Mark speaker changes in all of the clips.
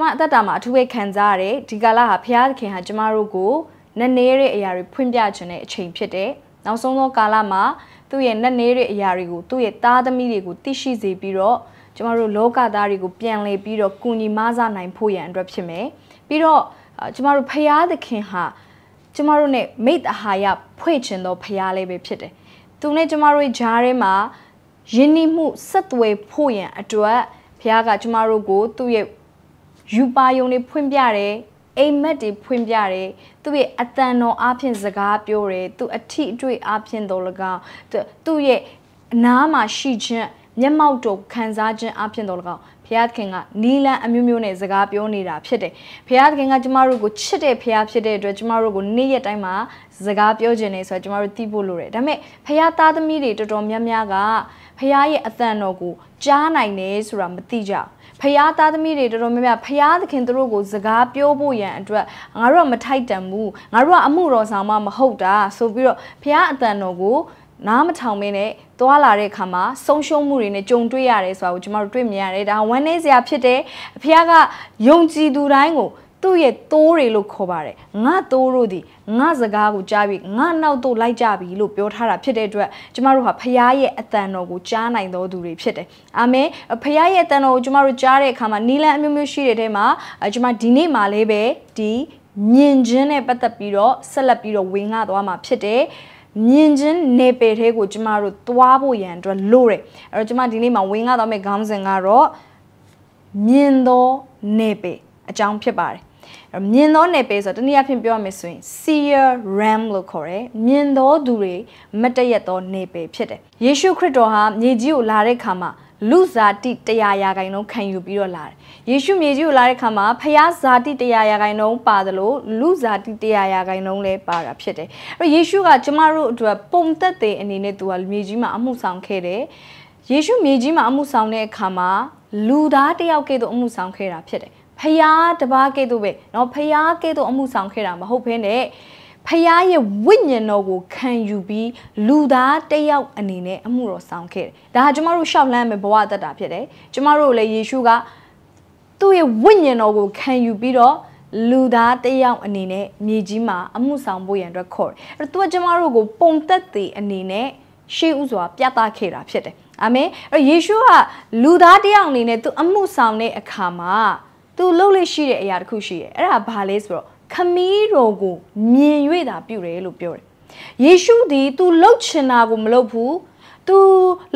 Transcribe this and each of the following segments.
Speaker 1: မအသက်တာမှာအထူးပဲခံစားရတယ်ဒီကာလဟာဘုရားသခင်ဟာကျမတို့ကိုနက်နဲတဲ့အရာတွေဖွင့်ပြခြင်းတဲ့အချိန်ဖြစ်တယ်နောက်ဆုံးသောကာလမှာသူ့ရဲ့နက်နဲတဲ့အရာတွေကိုသူ့ရဲ့သားသမီးတွေကိုသိရှိစေပြီးတော့ကျမတို့လောကသားတွေကိုပြန်လည်ပြီးတော့ကုညီမဆနိုင်ဖို့ရန်အတွက်ဖြစ်မယ်ပြီးတော့ကျမတို့ဘုရားသခင်ဟာကျမတို့ ਨੇ မိတ်အဟာရဖွဲ့ခြင်းသောဘုရားလေးပဲဖြစ်တယ်သူ ਨੇ ကျမတို့ရဲ့ဂျားထဲမှာယဉ်နီမှုဆက်သွယ်ဖို့ရန်အတွက်ဘုရားက ကျမတို့ကိုသူ့ရဲ့ယူပါယုံတွေဖွင့်ပြတယ်အိမ်မက်တွေဖွင့်ပြတယ်သူ့ရဲ့အတန်တော်အဖျင်စကားပြောတယ်သူ့အထီအတွေ့အဖျင်တော်လကောင်သူ့ရဲ့အနားမှာရှိခြင်းမျက်မှောက်တော်ခံစားခြင်းအဖြစ်တော်လကောင်ဘုရားသခင်ကနီလန်အမျိုးမျိုးနဲ့စကားပြောနေတာဖြစ်တယ်ဘုရားသခင်ကကျမတို့ကိုချစ်တဲ့ဘုရားဖြစ်တဲ့အတွက်ကျမတို့ကိုနေ့ရက်တိုင်းမှာစကားပြောခြင်းနဲ့ဆိုတော့ကျမတို့သိဖို့လိုတယ်ဒါပေမဲ့ဘုရားသားသမီးတွေတော်တော်များများကဘုရားရဲ့အသံတော်ကိုကြားနိုင်တယ်ဆိုတာမသိကြဘူးဖျားသားသမီးတွေတော်တော်များများဖျားသခင်တို့ကိုစကားပြောဖို့ရန်အတွက်ငါတို့ကမထိုက်တန်ဘူးငါတို့ကအမှုတော်ဆောင်မှမဟုတ်တာဆိုပြီးတော့ဖျားအတန်တော်ကိုနားမထောင်မင်းနဲ့တွာလာတဲ့အခါမှာဆုံးရှုံးမှုတွေနဲ့ကြုံတွေ့ရတယ်ဆိုတာကိုကျမတို့တွေ့မြင်ရတယ်ဒါဝမ်းနည်းစရာဖြစ်တယ်အဖေကယုံကြည်သူတိုင်းကိုသူ့ရဲ့သိုးတွေလို့ခေါ်ပါတယ်ငါသိုးတို့ဒီငါစကားကိုကြားပြီးငါနောက်သို့လိုက်ကြပြီလို့ပြောထားတာဖြစ်တဲ့အတွက်ကျမတို့ဟာဖခင်ရဲ့အတန်တော်ကိုကြားနိုင်တော်သူတွေဖြစ်တယ်အာမင်ဖခင်ရဲ့အတန်တော်ကိုကျမတို့ကြားတဲ့အခါမှာနီလန်အမျိုးမျိုးရှိတဲ့ထဲမှာကျမဒီနေ့မှလည်းပဲဒီမြင်ခြင်းနဲ့ပတ်သက်ပြီးတော့ဆက်လက်ပြီးတော့ဝင်ငှသွားမှာဖြစ်တယ်မြင်ချင်းနေပယ်ထဲကိုကျမတို့သွားဖို့ရန်အတွက်လို့ရတယ်။အဲ့တော့ကျမဒီနေ့မှာဝင်ငှသွားမယ့်ခေါင်းစဉ်ကတော့မြင်သောနေပယ်အကြောင်းဖြစ်ပါတယ်မြင်သောနယ်ပယ်ဆိုတော့တနည်းအားဖြင့်ပြောရမယ်ဆိုရင် seer ram လို့ခေါ်တယ်မြင်သောသူတွေမတည့်ရသောနယ်ပယ်ဖြစ်တယ်ယေရှုခရစ်တော်ဟာမြေကြီးကိုလာတဲ့ခါမှာလူဇာတိ100ရာခိုင်နှုန်းခံယူပြီးတော့လာတယ်။ယေရှုမြေကြီးကိုလာတဲ့ခါမှာဖယားဇာတိ100ရာခိုင်နှုန်းပါတယ်လို့လူဇာတိ100ရာခိုင်နှုန်းလည်းပါတာဖြစ်တယ်။အဲ့တော့ယေရှုကကျမတို့အတွက်ပုံသက်တဲ့အနေနဲ့သူကမြေကြီးမှာအမှုဆောင်ခဲ့တယ်။ယေရှုမြေကြီးမှာအမှုဆောင်တဲ့အခါမှာလူသားတယောက်ကဲ့သို့အမှုဆောင်ခဲ့တာဖြစ်တယ်ဖရာတပါးကဲ့သို့ပဲเนาะဖရာကဲ့သို့အမှုဆောင်ခဲ့တာမဟုတ်ဘဲနဲ့ဖရာရဲ့ဝိညာဉ်တော်ကို ခံယူပြီးလူသားတယောက်အနေနဲ့အမှုတော်ဆောင်ခဲ့တယ်။ဒါဟာကျမတို့ရှောက်လန်းမဲ့ဘဝတက်တာဖြစ်တယ်။ကျမတို့လည်းယေရှုကသူ့ရဲ့ဝိညာဉ်တော်ကိုခံယူပြီးတော့လူသားတယောက်အနေနဲ့မြေကြီးမှာအမှုဆောင်ဖို့ရန်အတွက်ခေါ်တယ်။အဲ့တော့သူကကျမတို့ကိုပုံသက်သေးအနေနဲ့ရှေးဥစွာပြသခဲ့တာဖြစ်တယ်။အာမင်။အဲ့တော့ယေရှုကလူသားတယောက်အနေနဲ့သူအမှုဆောင်တဲ့အခါမှာသူလှုပ်လို့ရှိတဲ့အရာတစ်ခုရှိတယ်အဲ့ဒါဘာလဲဆိုတော့ခမီးတော်ကိုမြင်၍သာ ပြုတယ်လို့ပြောတယ်ယေရှုသည် तू လှုပ်ချင်တာကိုမလှုပ်ဘူး तू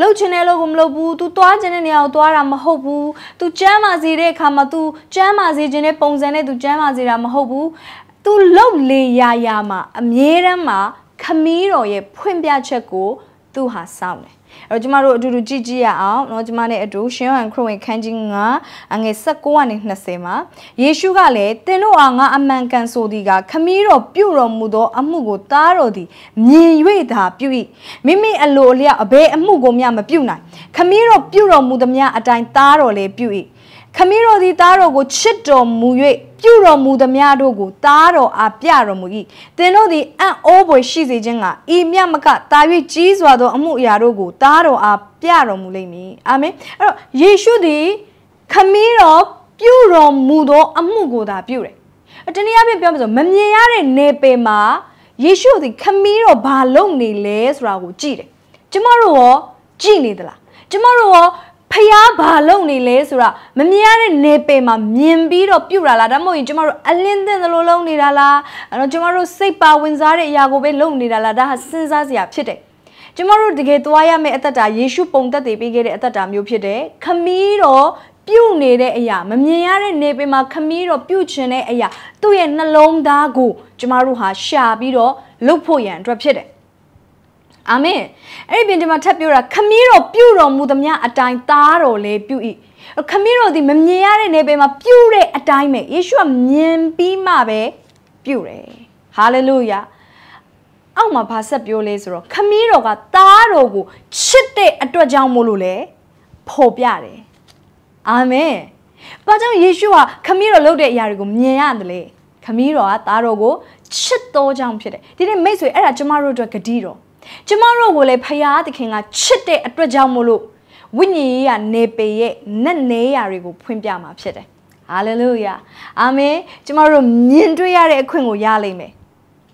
Speaker 1: လှုပ်ချင်တဲ့လို့ကိုမလှုပ်ဘူး तू သွားချင်တဲ့နေရာကိုသွားတာမဟုတ်ဘူး तू ကြမ်းမာစေတဲ့အခါမှာ तू ကြမ်းမာစေခြင်းတဲ့ပုံစံနဲ့ तू ကြမ်းမာစေတာမဟုတ်ဘူး तू လှုပ်လေရာရာမှာအမြဲတမ်းမှာခမီးတော်ရဲ့ဖွင့်ပြချက်ကို तू ဟာစောင့်တယ်အဲ့တော့ကျမတို့အတူတူကြည့်ကြည့်ရအောင်เนาะကျမနဲ့အတူရှင်ဟန်ခရစ်ဝင်ခန်းကြီး9အငယ်16ကနေ20မှာယေရှုကလည်းသင်တို့အားငါအမှန်ကန်ဆိုသည်ကခမည်းတော်ပြုတော်မူသောအမှုကိုတားတော်သည်မြင်၍သာပြု၏မိမိအလိုအလျောက်အဘယ်အမှုကိုမျှမပြုနိုင်ခမည်းတော်ပြုတော်မူသည်များအတိုင်းတားတော်လည်းပြု၏ခမည်းတော်သည်သားတော်ကိုချစ်တော်မူ၍ပြုတော်မူသမျှတို့ကိုသားတော်အားပြတော်မူ၏သင်တို့သည်အံ့ဩဖွယ်ရှိစေခြင်းကဤမြတ်မကတာ၍ကြီးစွာသောအမှုအရာတို့ကိုသားတော်အားပြတော်မူလိမ့်မည်အာမင်အဲ့တော့ယေရှုသည် ခမည်းတော်ပြုတော်မူသောအမှုကိုသာပြုတယ်အတနည်းအားဖြင့်ပြောမှဆိုမမြင်ရတဲ့နေပယ်မှာယေရှုသည်ခမည်းတော်ဘာလုပ်နေလဲဆိုတာကိုကြည့်တယ်ကျမတို့ရောကြည့်နေသလားကျမတို့ရောဖျားဘာလုံနေလဲဆိုတာမမြင်ရတဲ့နေပယ်မှာမြင်ပြီးတော့ပြုတ်လာလားဒါမှမဟုတ်ရင်ကျမတို့အလင်းသင့်သလိုလုံနေတာလားအဲ့တော့ကျမတို့စိတ်ပါဝင်စားတဲ့အရာကိုပဲလုံနေတာလားဒါဟာစဉ်းစားစရာဖြစ်တယ်ကျမတို့တကယ်သွားရမယ့်အသက်တာယေရှုပုံသက်တည်ပေးခဲ့တဲ့အသက်တာမျိုးဖြစ်တယ်ခမီးတော့ပြုတ်နေတဲ့အရာမမြင်ရတဲ့နေပင်မှာခမီးတော့ပြုတ်ချင်တဲ့အရာသူ့ရဲ့နှလုံးသားကိုကျမတို့ဟာရှာပြီးတော့လုတ်ဖို့ရန်အတွက်ဖြစ်တယ်အာမင်အဲ့ဒီပြင်ဒီမှာထပ်ပြောတာခမည်းတော်ပြုတော်မူသမျှအတိုင်းသားတော်လည်းပြု၏ခမည်းတော်ဒီမမြင်ရတဲ့နေပယ်မှာပြုတဲ့အတိုင်းပဲယေရှုကမြင်ပြီးမှပဲပြုတယ်ဟာလေလုယာအောက်မှာဗာဆက်ပြောလဲဆိုတော့ခမည်းတော်ကသားတော်ကိုချစ်တဲ့အတွက်ကြောင့်မို့လို့လေဖော်ပြတယ်အာမင်ဘာကြောင့်ယေရှုကခမည်းတော်လုပ်တဲ့အရာတွေကိုမြင်ရတယ်လေခမည်းတော်ကသားတော်ကိုချစ်တော်ကြောင့်ဖြစ်တယ်ဒီနေ့မိတ်ဆွေအဲ့ဒါကျမတို့အတွက်ဂတိတော်ကျမတို့ကိုလည်းဖရာသခင်ကချစ်တဲ့အတွက်ကြောင့်မို့လို့ဝိညာဉ်ရေးရနေပေရဲ့နက်နေရာတွေကိုဖွင့်ပြမှာဖြစ်တယ်ဟာလေလုယာအာမင်ကျမတို့မြင်တွေ့ရတဲ့အခွင့်ကိုရလိမ့်မယ်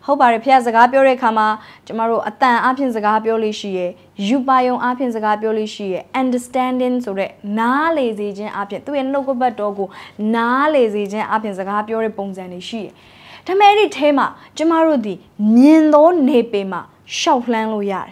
Speaker 1: ဟုတ်ပါတယ်ဖခင်စကားပြောတဲ့အခါမှာကျမတို့အတန်အဖြစ်စကားပြောလို့ရှိရယ်ယူပါယုံအဖြစ်စကားပြောလို့ရှိရယ် understanding ဆိုတဲ့နားလေစေခြင်းအဖြစ်သူ့ရဲ့နှုတ်ကပတ်တော်ကိုနားလေစေခြင်းအဖြစ်စကားပြောတဲ့ပုံစံတွေရှိရယ်ဒါမဲ့အဲ့ဒီအဲမှာကျမတို့ဒီမြင်သောနေပေမှာရှောက်လှမ်းလို့ရတယ်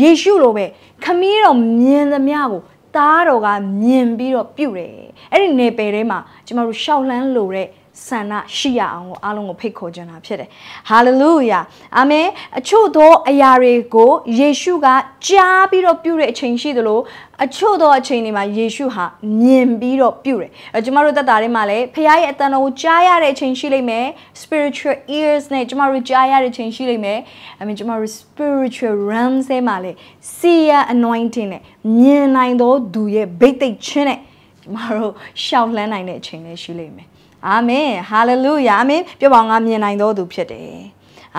Speaker 1: ယေရှုလိုပဲခမည်းတော်မြင်သမျှကိုသားတော်ကမြင်ပြီးတော့ပြုတ်တယ်အဲ့ဒီနေပယ်ထဲမှာကျမတို့ရှောက်လှမ်းလို့တဲ့ဆန္ဒရှိရအောင်ကိုအားလုံးကိုဖိတ်ခေါ်ကြတာဖြစ်တယ်။ဟာလေလုယာ။အာမင်။အချို့သောအရာတွေကိုယေရှုကကြားပြီးတော့ပြုတဲ့အချိန်ရှိသလိုအချို့သော အချိန်တွေမှာယေရှုဟာမြင်ပြီးတော့ပြုတယ်။အဲကျမတို့တက်တာတွေမှာလည်းဖခင်ရဲ့အတန်တော်ကိုကြားရတဲ့အချိန်ရှိလိမ့်မယ်။ spiritual ears နဲ့ကျမတို့ကြားရတဲ့အချိန်ရှိလိမ့်မယ်။ I mean ကျမတို့ spiritual realms ထဲမှာလည်း seer anointing နဲ့မြင်နိုင်သောသူရဲ့ဗိတ်သိက်ချင်းနဲ့ကျမတို့ရှောက်လန်းနိုင်တဲ့အချိန်လည်းရှိလိမ့်မယ်။အာမင်ဟာလေလုယာအာမင်ပြောပါငါမြင်နိုင်သောသူဖြစ်တယ်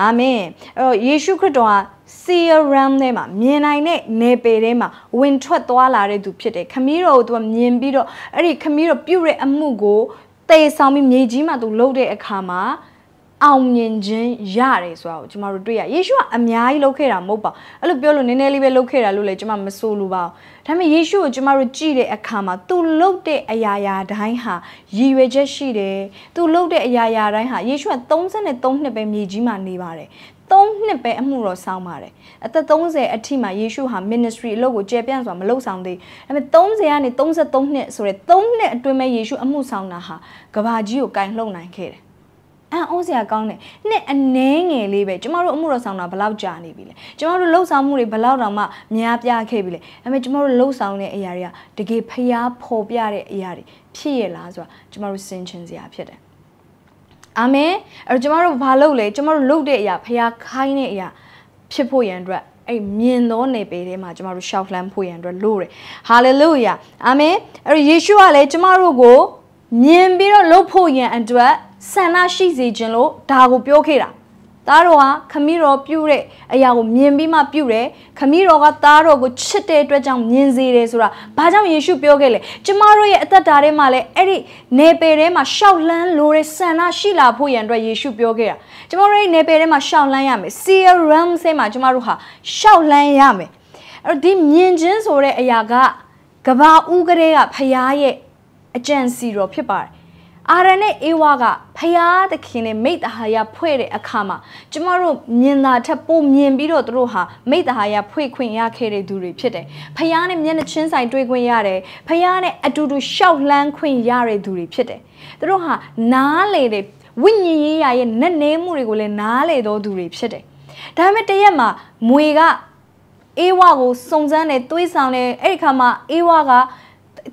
Speaker 1: အာမင်အဲ့တော့ယေရှုခရစ်တော်ဟာ seer realm ထဲမှာမြင်နိုင်တဲ့နေပေထဲမှာဝင်ထွက်သွားလာတဲ့သူဖြစ်တယ်ခမည်းတော်ကိုသူကမြင်ပြီးတော့အဲ့ဒီခမည်းတော်ပြုတဲ့အမှုကိုတေဆောင်ပြီးမြေကြီးမှာသူလှုပ်တဲ့အခါမှာအောင်မြင်ခြင်းရတယ်ဆိုတာကိုကျွန်တော်တို့တွေ့ရယေရှုကအများကြီးလုပ်ခဲ့တာမဟုတ်ပါအဲ့လိုပြောလို့နည်းနည်းလေးပဲလုပ်ခဲ့တာလို့လည်းကျွန်မမဆိုလိုပါဘူးဒါပေမဲ့ယေရှုကိုကျွန်တော်တို့ကြည့်တဲ့အခါမှာသူလုပ်တဲ့အရာရာတိုင်းဟာရည်ရွယ်ချက်ရှိတယ်သူလုပ်တဲ့အရာရာတိုင်းဟာယေရှုက33နှစ်ပဲမြေကြီးမှာနေပါတယ်3နှစ်ပဲအမှုတော်ဆောင်ပါတယ်အသက်30အထိမှာယေရှုဟာ ministry အလုပ်ကိုကျေပြန့်စွာမလုပ်ဆောင်သေးဒါပေမဲ့30ကနေ33နှစ်ဆိုရဲ3နှစ်အတွင်းမှာယေရှုအမှုဆောင်တာဟာကဘာကြီးကိုကင်လှုပ်နိုင်ခဲ့တယ်အံ့ဩစရာကောင်းတယ်နှစ်အနှဲငယ်လေးပဲကျမတို့အမှုတော်ဆောင်တာဘလောက်ကြာနေပြီလဲကျမတို့လှုပ်ဆောင်မှုတွေဘလောက်တောင်မှများပြားခဲ့ပြီလဲဒါပေမဲ့ကျမတို့လှုပ်ဆောင်တဲ့အရာတွေကတကယ်ဖျားဖော်ပြတဲ့အရာတွေဖြစ်ရလားဆိုတာကျမတို့စဉ်းချင်စရာဖြစ်တယ်အာမင်အဲ့တော့ကျမတို့ဘာလုပ်လဲကျမတို့လုပ်တဲ့အရာဖျားခိုင်းတဲ့အရာဖြစ်ဖို့ရန်အတွက်အဲ့မြင်သောနယ်ပယ်ထဲမှာကျမတို့ရှောက်လှမ်းဖို့ရန်အတွက်လိုတယ်ဟာလေလုယာအာမင်အဲ့တော့ယေရှုကလည်းကျမတို့ကိုမြင်ပြီးတော့လုပ်ဖို့ရန်အတွက်ဆန္ဒရှိစေခြင်းလို့ဒါကိုပြောခဲ့တာသားတော်ဟာခမည်းတော်ပြုတဲ့အရာကိုမြင်ပြီးမှပြုတယ်ခမည်းတော်ကသားတော်ကိုချစ်တဲ့အတွက်ကြောင့်မြင်စေတယ်ဆိုတာဘာကြောင့်ယေရှုပြောခဲ့လဲကျမတို့ရဲ့အသက်တာထဲမှာလည်းအဲ့ဒီနေပယ်ထဲမှာရှောက်လန်းလိုတဲ့ဆန္ဒရှိလာဖို့ရန်အတွက်ယေရှုပြောခဲ့တာကျမတို့ရဲ့နေပယ်ထဲမှာရှောက်လန်းရမယ် seal realm ထဲမှာကျမတို့ဟာရှောက်လန်းရမယ်အဲ့တော့ဒီမြင်ခြင်းဆိုတဲ့အရာကကဘာဦးကလေးကဖရားရဲ့အကြံစီတော်ဖြစ်ပါတယ်အာရန်နဲ့အေဝါကဖျားသခင်နဲ့မိတ္တဟာယဖွဲ့တဲ့အခါမှာကျမတို့မြင်တာထက်ပိုမြင်ပြီးတော့တို့ဟာမိတ္တဟာယဖွဲ့ခွင့်ရခဲ့တဲ့သူတွေဖြစ်တယ်။ဖျားနဲ့မျက်နှာချင်းဆိုင်တွေ့ခွင့်ရတယ်။ဖျားနဲ့အတူတူရှောက်လှမ်းခွင့်ရတဲ့သူတွေဖြစ်တယ်။တို့ဟာနားလေတဲ့ဝိညာဉ်ရေးရာရဲ့နက်နဲမှုတွေကိုလည်းနားလေသောသူတွေဖြစ်တယ်။ဒါပေမဲ့တရက်မှာမွေကအေဝါကိုစုံစမ်းတယ်တွေးဆောင်တယ်အဲ့ဒီခါမှာအေဝါက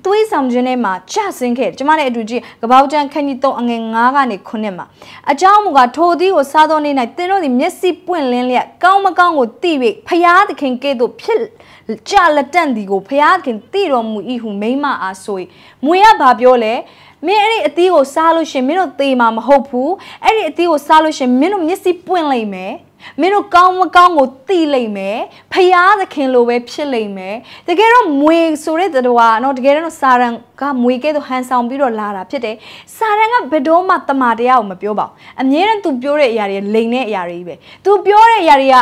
Speaker 1: သွေးဆောင်ခြင်းထဲမှာကျဆင်းခဲ့တယ်ကျမနဲ့အတူကြီးကပောက်ကျန်ခန်းကြီး3အငယ်9ကနေ9မှာအကြောင်းမူကားထိုသည်ကိုစားသောနေ၌သင်တို့သည်မျက်စိပွင့်လင်းလျက်ကောင်းမကောင်းကိုသိ၍ဖျားသခင်ကဲ့သို့ဖြစ်ကြလက်တန့်သည်ကိုဖျားသခင်သိတော်မူ၏ဟုမိမအားဆို၏မွေကဘာပြောလဲမင်းအဲ့ဒီအသီးကိုစားလို့ရှင်မင်းတို့သေမှာမဟုတ်ဘူးအဲ့ဒီအသီးကိုစားလို့ရှင်မင်းတို့မျက်စိပွင့်လိမ့်မယ်မင်းတို့ကောင်းမကောင်းကိုသိလိမ့်မယ်ဖျားသခင်လိုပဲဖြစ်လိမ့်မယ်တကယ်တော့မွေဆိုတဲ့တဝါနော်တကယ်တော့စာရန်ကမွေကဲ့သို့ဟန်ဆောင်ပြီးတော့လာတာဖြစ်တယ်စာရန်ကဘယ်တော့မှတမာတရားကိုမပြောပါဘူးအမြဲတမ်း तू ပြောတဲ့အရာတွေလိမ်တဲ့အရာတွေပဲ तू ပြောတဲ့အရာတွေက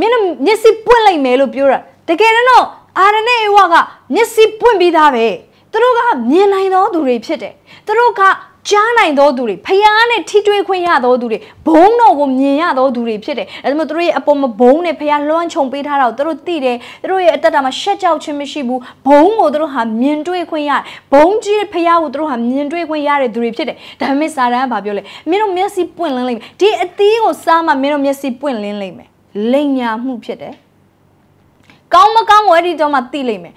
Speaker 1: မင်းမျက်စိပွင့်လိမ့်မယ်လို့ပြောတာတကယ်တော့အာရနဲ့ဧဝကမျက်စိပွင့်ပြီးသားပဲသူတို့ကမြင်နိုင်သောသူတွေဖြစ်တယ်သူတို့ကကြားနိုင်သောသူတွေဖျားနဲ့ထိတွေ့ခွင့်ရသောသူတွေဘုံတော်ကိုမြင်ရသောသူတွေဖြစ်တယ်ဒါကြောင့်သူတို့ရဲ့အပေါ်မဘုံနဲ့ဖျားလွှမ်းခြုံပေးထားတာကိုသူတို့သိတယ်သူတို့ရဲ့အတ္တမှာရှက်ကြောက်ခြင်းမရှိဘူးဘုံကိုသူတို့ဟာမြင်တွေ့ခွင့်ရဘုံကြီးဖျားကိုသူတို့ဟာမြင်တွေ့ခွင့်ရတဲ့သူတွေဖြစ်တယ်ဒါပေမဲ့စာတန်ကဘာပြောလဲမင်းတို့မျက်စိပွင့်လင်းလိမ့်မယ်ဒီအသီးကိုစားမှမင်းတို့မျက်စိပွင့်လင်းလိမ့်မယ်လိမ်ညာမှုဖြစ်တယ်ကောင်းမကောင်းကိုအဲ့ဒီတော့မှသိလိမ့်မယ်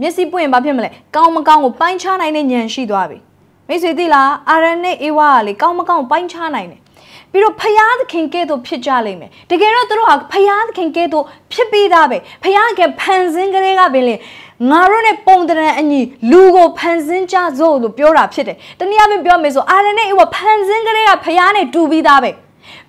Speaker 1: မျက်စိပွင့်ရင်ဘာဖြစ်မလဲကောင်းမကောင်းကိုပိုင်းခြားနိုင်တဲ့ဉာဏ်ရှိသွားပြီ။မိတ်ဆွေသိလားအာရန်နဲ့အေဝါကလေကောင်းမကောင်းပိုင်းခြားနိုင်တယ်ပြီးတော့ဖယားသခင်ကဲ့သို့ဖြစ်ကြလိမ့်မယ်တကယ်တော့သူတို့ဟာဖယားသခင်ကဲ့သို့ဖြစ်ပြီးသားပဲဖယားကဖန်ဆင်းကလေးကပင်လေငါတို့ ਨੇ ပုံတရံအညီလူကိုဖန်ဆင်းကြစို့လို့ ပြောတာဖြစ်တယ်တနည်းအားဖြင့်ပြောမယ်ဆိုအာရန်နဲ့အေဝါဖန်ဆင်းကလေးကဖယားနဲ့တူပြီးသားပဲ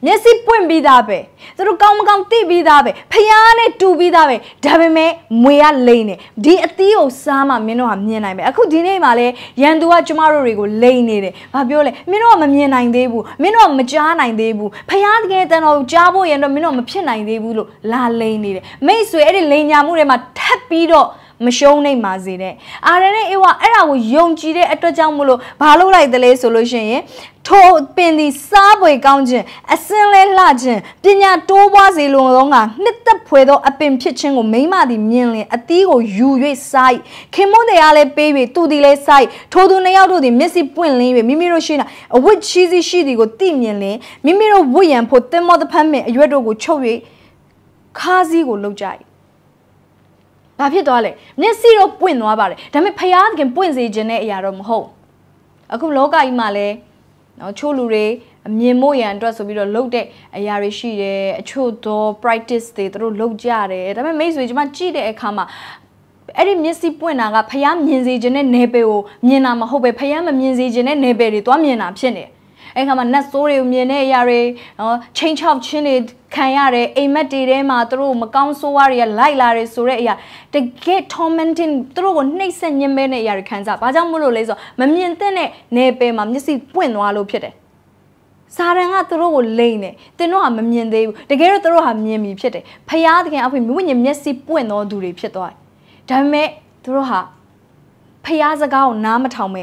Speaker 1: မျက်စိပွင့်ပြီးသားပဲသူတို့ကောင်းမကောင်းသိပြီးသားပဲဖျားနဲ့တူပြီးသားပဲဒါပေမဲ့မွေကလိမ့်နေဒီအသီးကိုစားမှမင်းတို့ကမြင်နိုင်မယ်အခုဒီနေ့မှလည်းရန်သူကကျမတို့တွေကိုလိမ့်နေတယ်ဘာပြောလဲမင်းတို့ကမမြင်နိုင်သေးဘူးမင်းတို့ကမကြားနိုင်သေးဘူးဖျားတကယ်တန်တော်ကြားဖို့ရန်တော့မင်းတို့မဖြစ်နိုင်သေးဘူးလို့လာလိမ့်နေတယ်မိတ်ဆွေအဲ့ဒီလိမ်ညာမှုတွေမှာထပ်ပြီးတော့မရှုံးနိုင်ပါစေနဲ့အာရနဲ့အေဝအဲ့ဒါကိုယုံကြည်တဲ့အတွက်ကြောင့်မလို့ဘာလုပ်လိုက်သလဲဆိုလို့ရှိရင်ထိုပင်သည်စားပွေကောင်းခြင်းအစင်းလဲလှခြင်းပညာတိုးပွားစေလွန်သောငါနှစ်သက်ဖွယ်သော အပင်ဖြစ်ခြင်းကိုမိမသည်မြင်လင်အသီးကိုယူ၍စား၏ခင်မွန်းတရားလဲပေး၍သူသည်လဲစား၏ထိုသူနှစ်ယောက်တို့သည်မျက်စိပွင့်လင်း၍မိမိတို့ရှိနာအဝတ်ချီးစီးရှိသည်ကိုသိမြင်လင်မိမိတို့ဝတ်ရန်ဖို့တင်မောတဖန်ပင်အရွက်တို့ကိုချုပ်၍ခါးစည်းကိုလှုပ်ကြ၏ဘာဖြစ်သွားလဲမျက်စိတော့ပွင့်သွားပါတယ်ဒါပေမဲ့ဖယားသခင်ပွင့်စေခြင်းတဲ့အရာတော့မဟုတ်အခုလောကကြီးမှာလည်းနော်ချို့လူတွေအမြင်မို့ရန်အတွက်ဆိုပြီးတော့လှုပ်တဲ့အရာတွေရှိတယ်အချို့သော practice တွေသူတို့လှုပ်ကြတယ်ဒါပေမဲ့မိတ်ဆွေကျွန်မကြည့်တဲ့အခါမှာအဲ့ဒီမျက်စိပွင့်တာကဖယားမြင်စေခြင်းနဲ့네ပယ်ကိုမြင်တာမဟုတ်ပဲဖယားမမြင်စေခြင်းနဲ့네ပယ်တွေသွားမြင်တာဖြစ်နေတယ်အဲ့ခါမှာနတ်ဆိုးတွေကိုမြင်တဲ့အရာတွေနော်ချိန်ချောက်ချင်းတွေခံရတယ်အိမ်မက်တွေထဲမှာသူတို့မကောင်းဆိုးဝါးတွေကလိုက်လာတယ်ဆိုတဲ့အရာတကယ် tormenting သူတို့ကိုနှိပ်စက်ညှဉ်းပဲတဲ့အရာတွေခံစားဘာကြောင့်မလို့လဲဆိုမမြင်တဲ့နယ်ပယ်မှာမျက်စိပွင့်သွားလို့ဖြစ်တယ်စာရန်ကသူတို့ကိုလိမ့်တယ်သင်တို့ဟာမမြင်သေးဘူးတကယ်တော့သူတို့ဟာမြင်ပြီဖြစ်တယ်ဖျားသခင်အဖေမိဝိညာဉ်မျက်စိပွင့်သောသူတွေဖြစ်သွားတယ်ဒါပေမဲ့သူတို့ဟာဖျားစကားကိုနားမထောင်ပဲ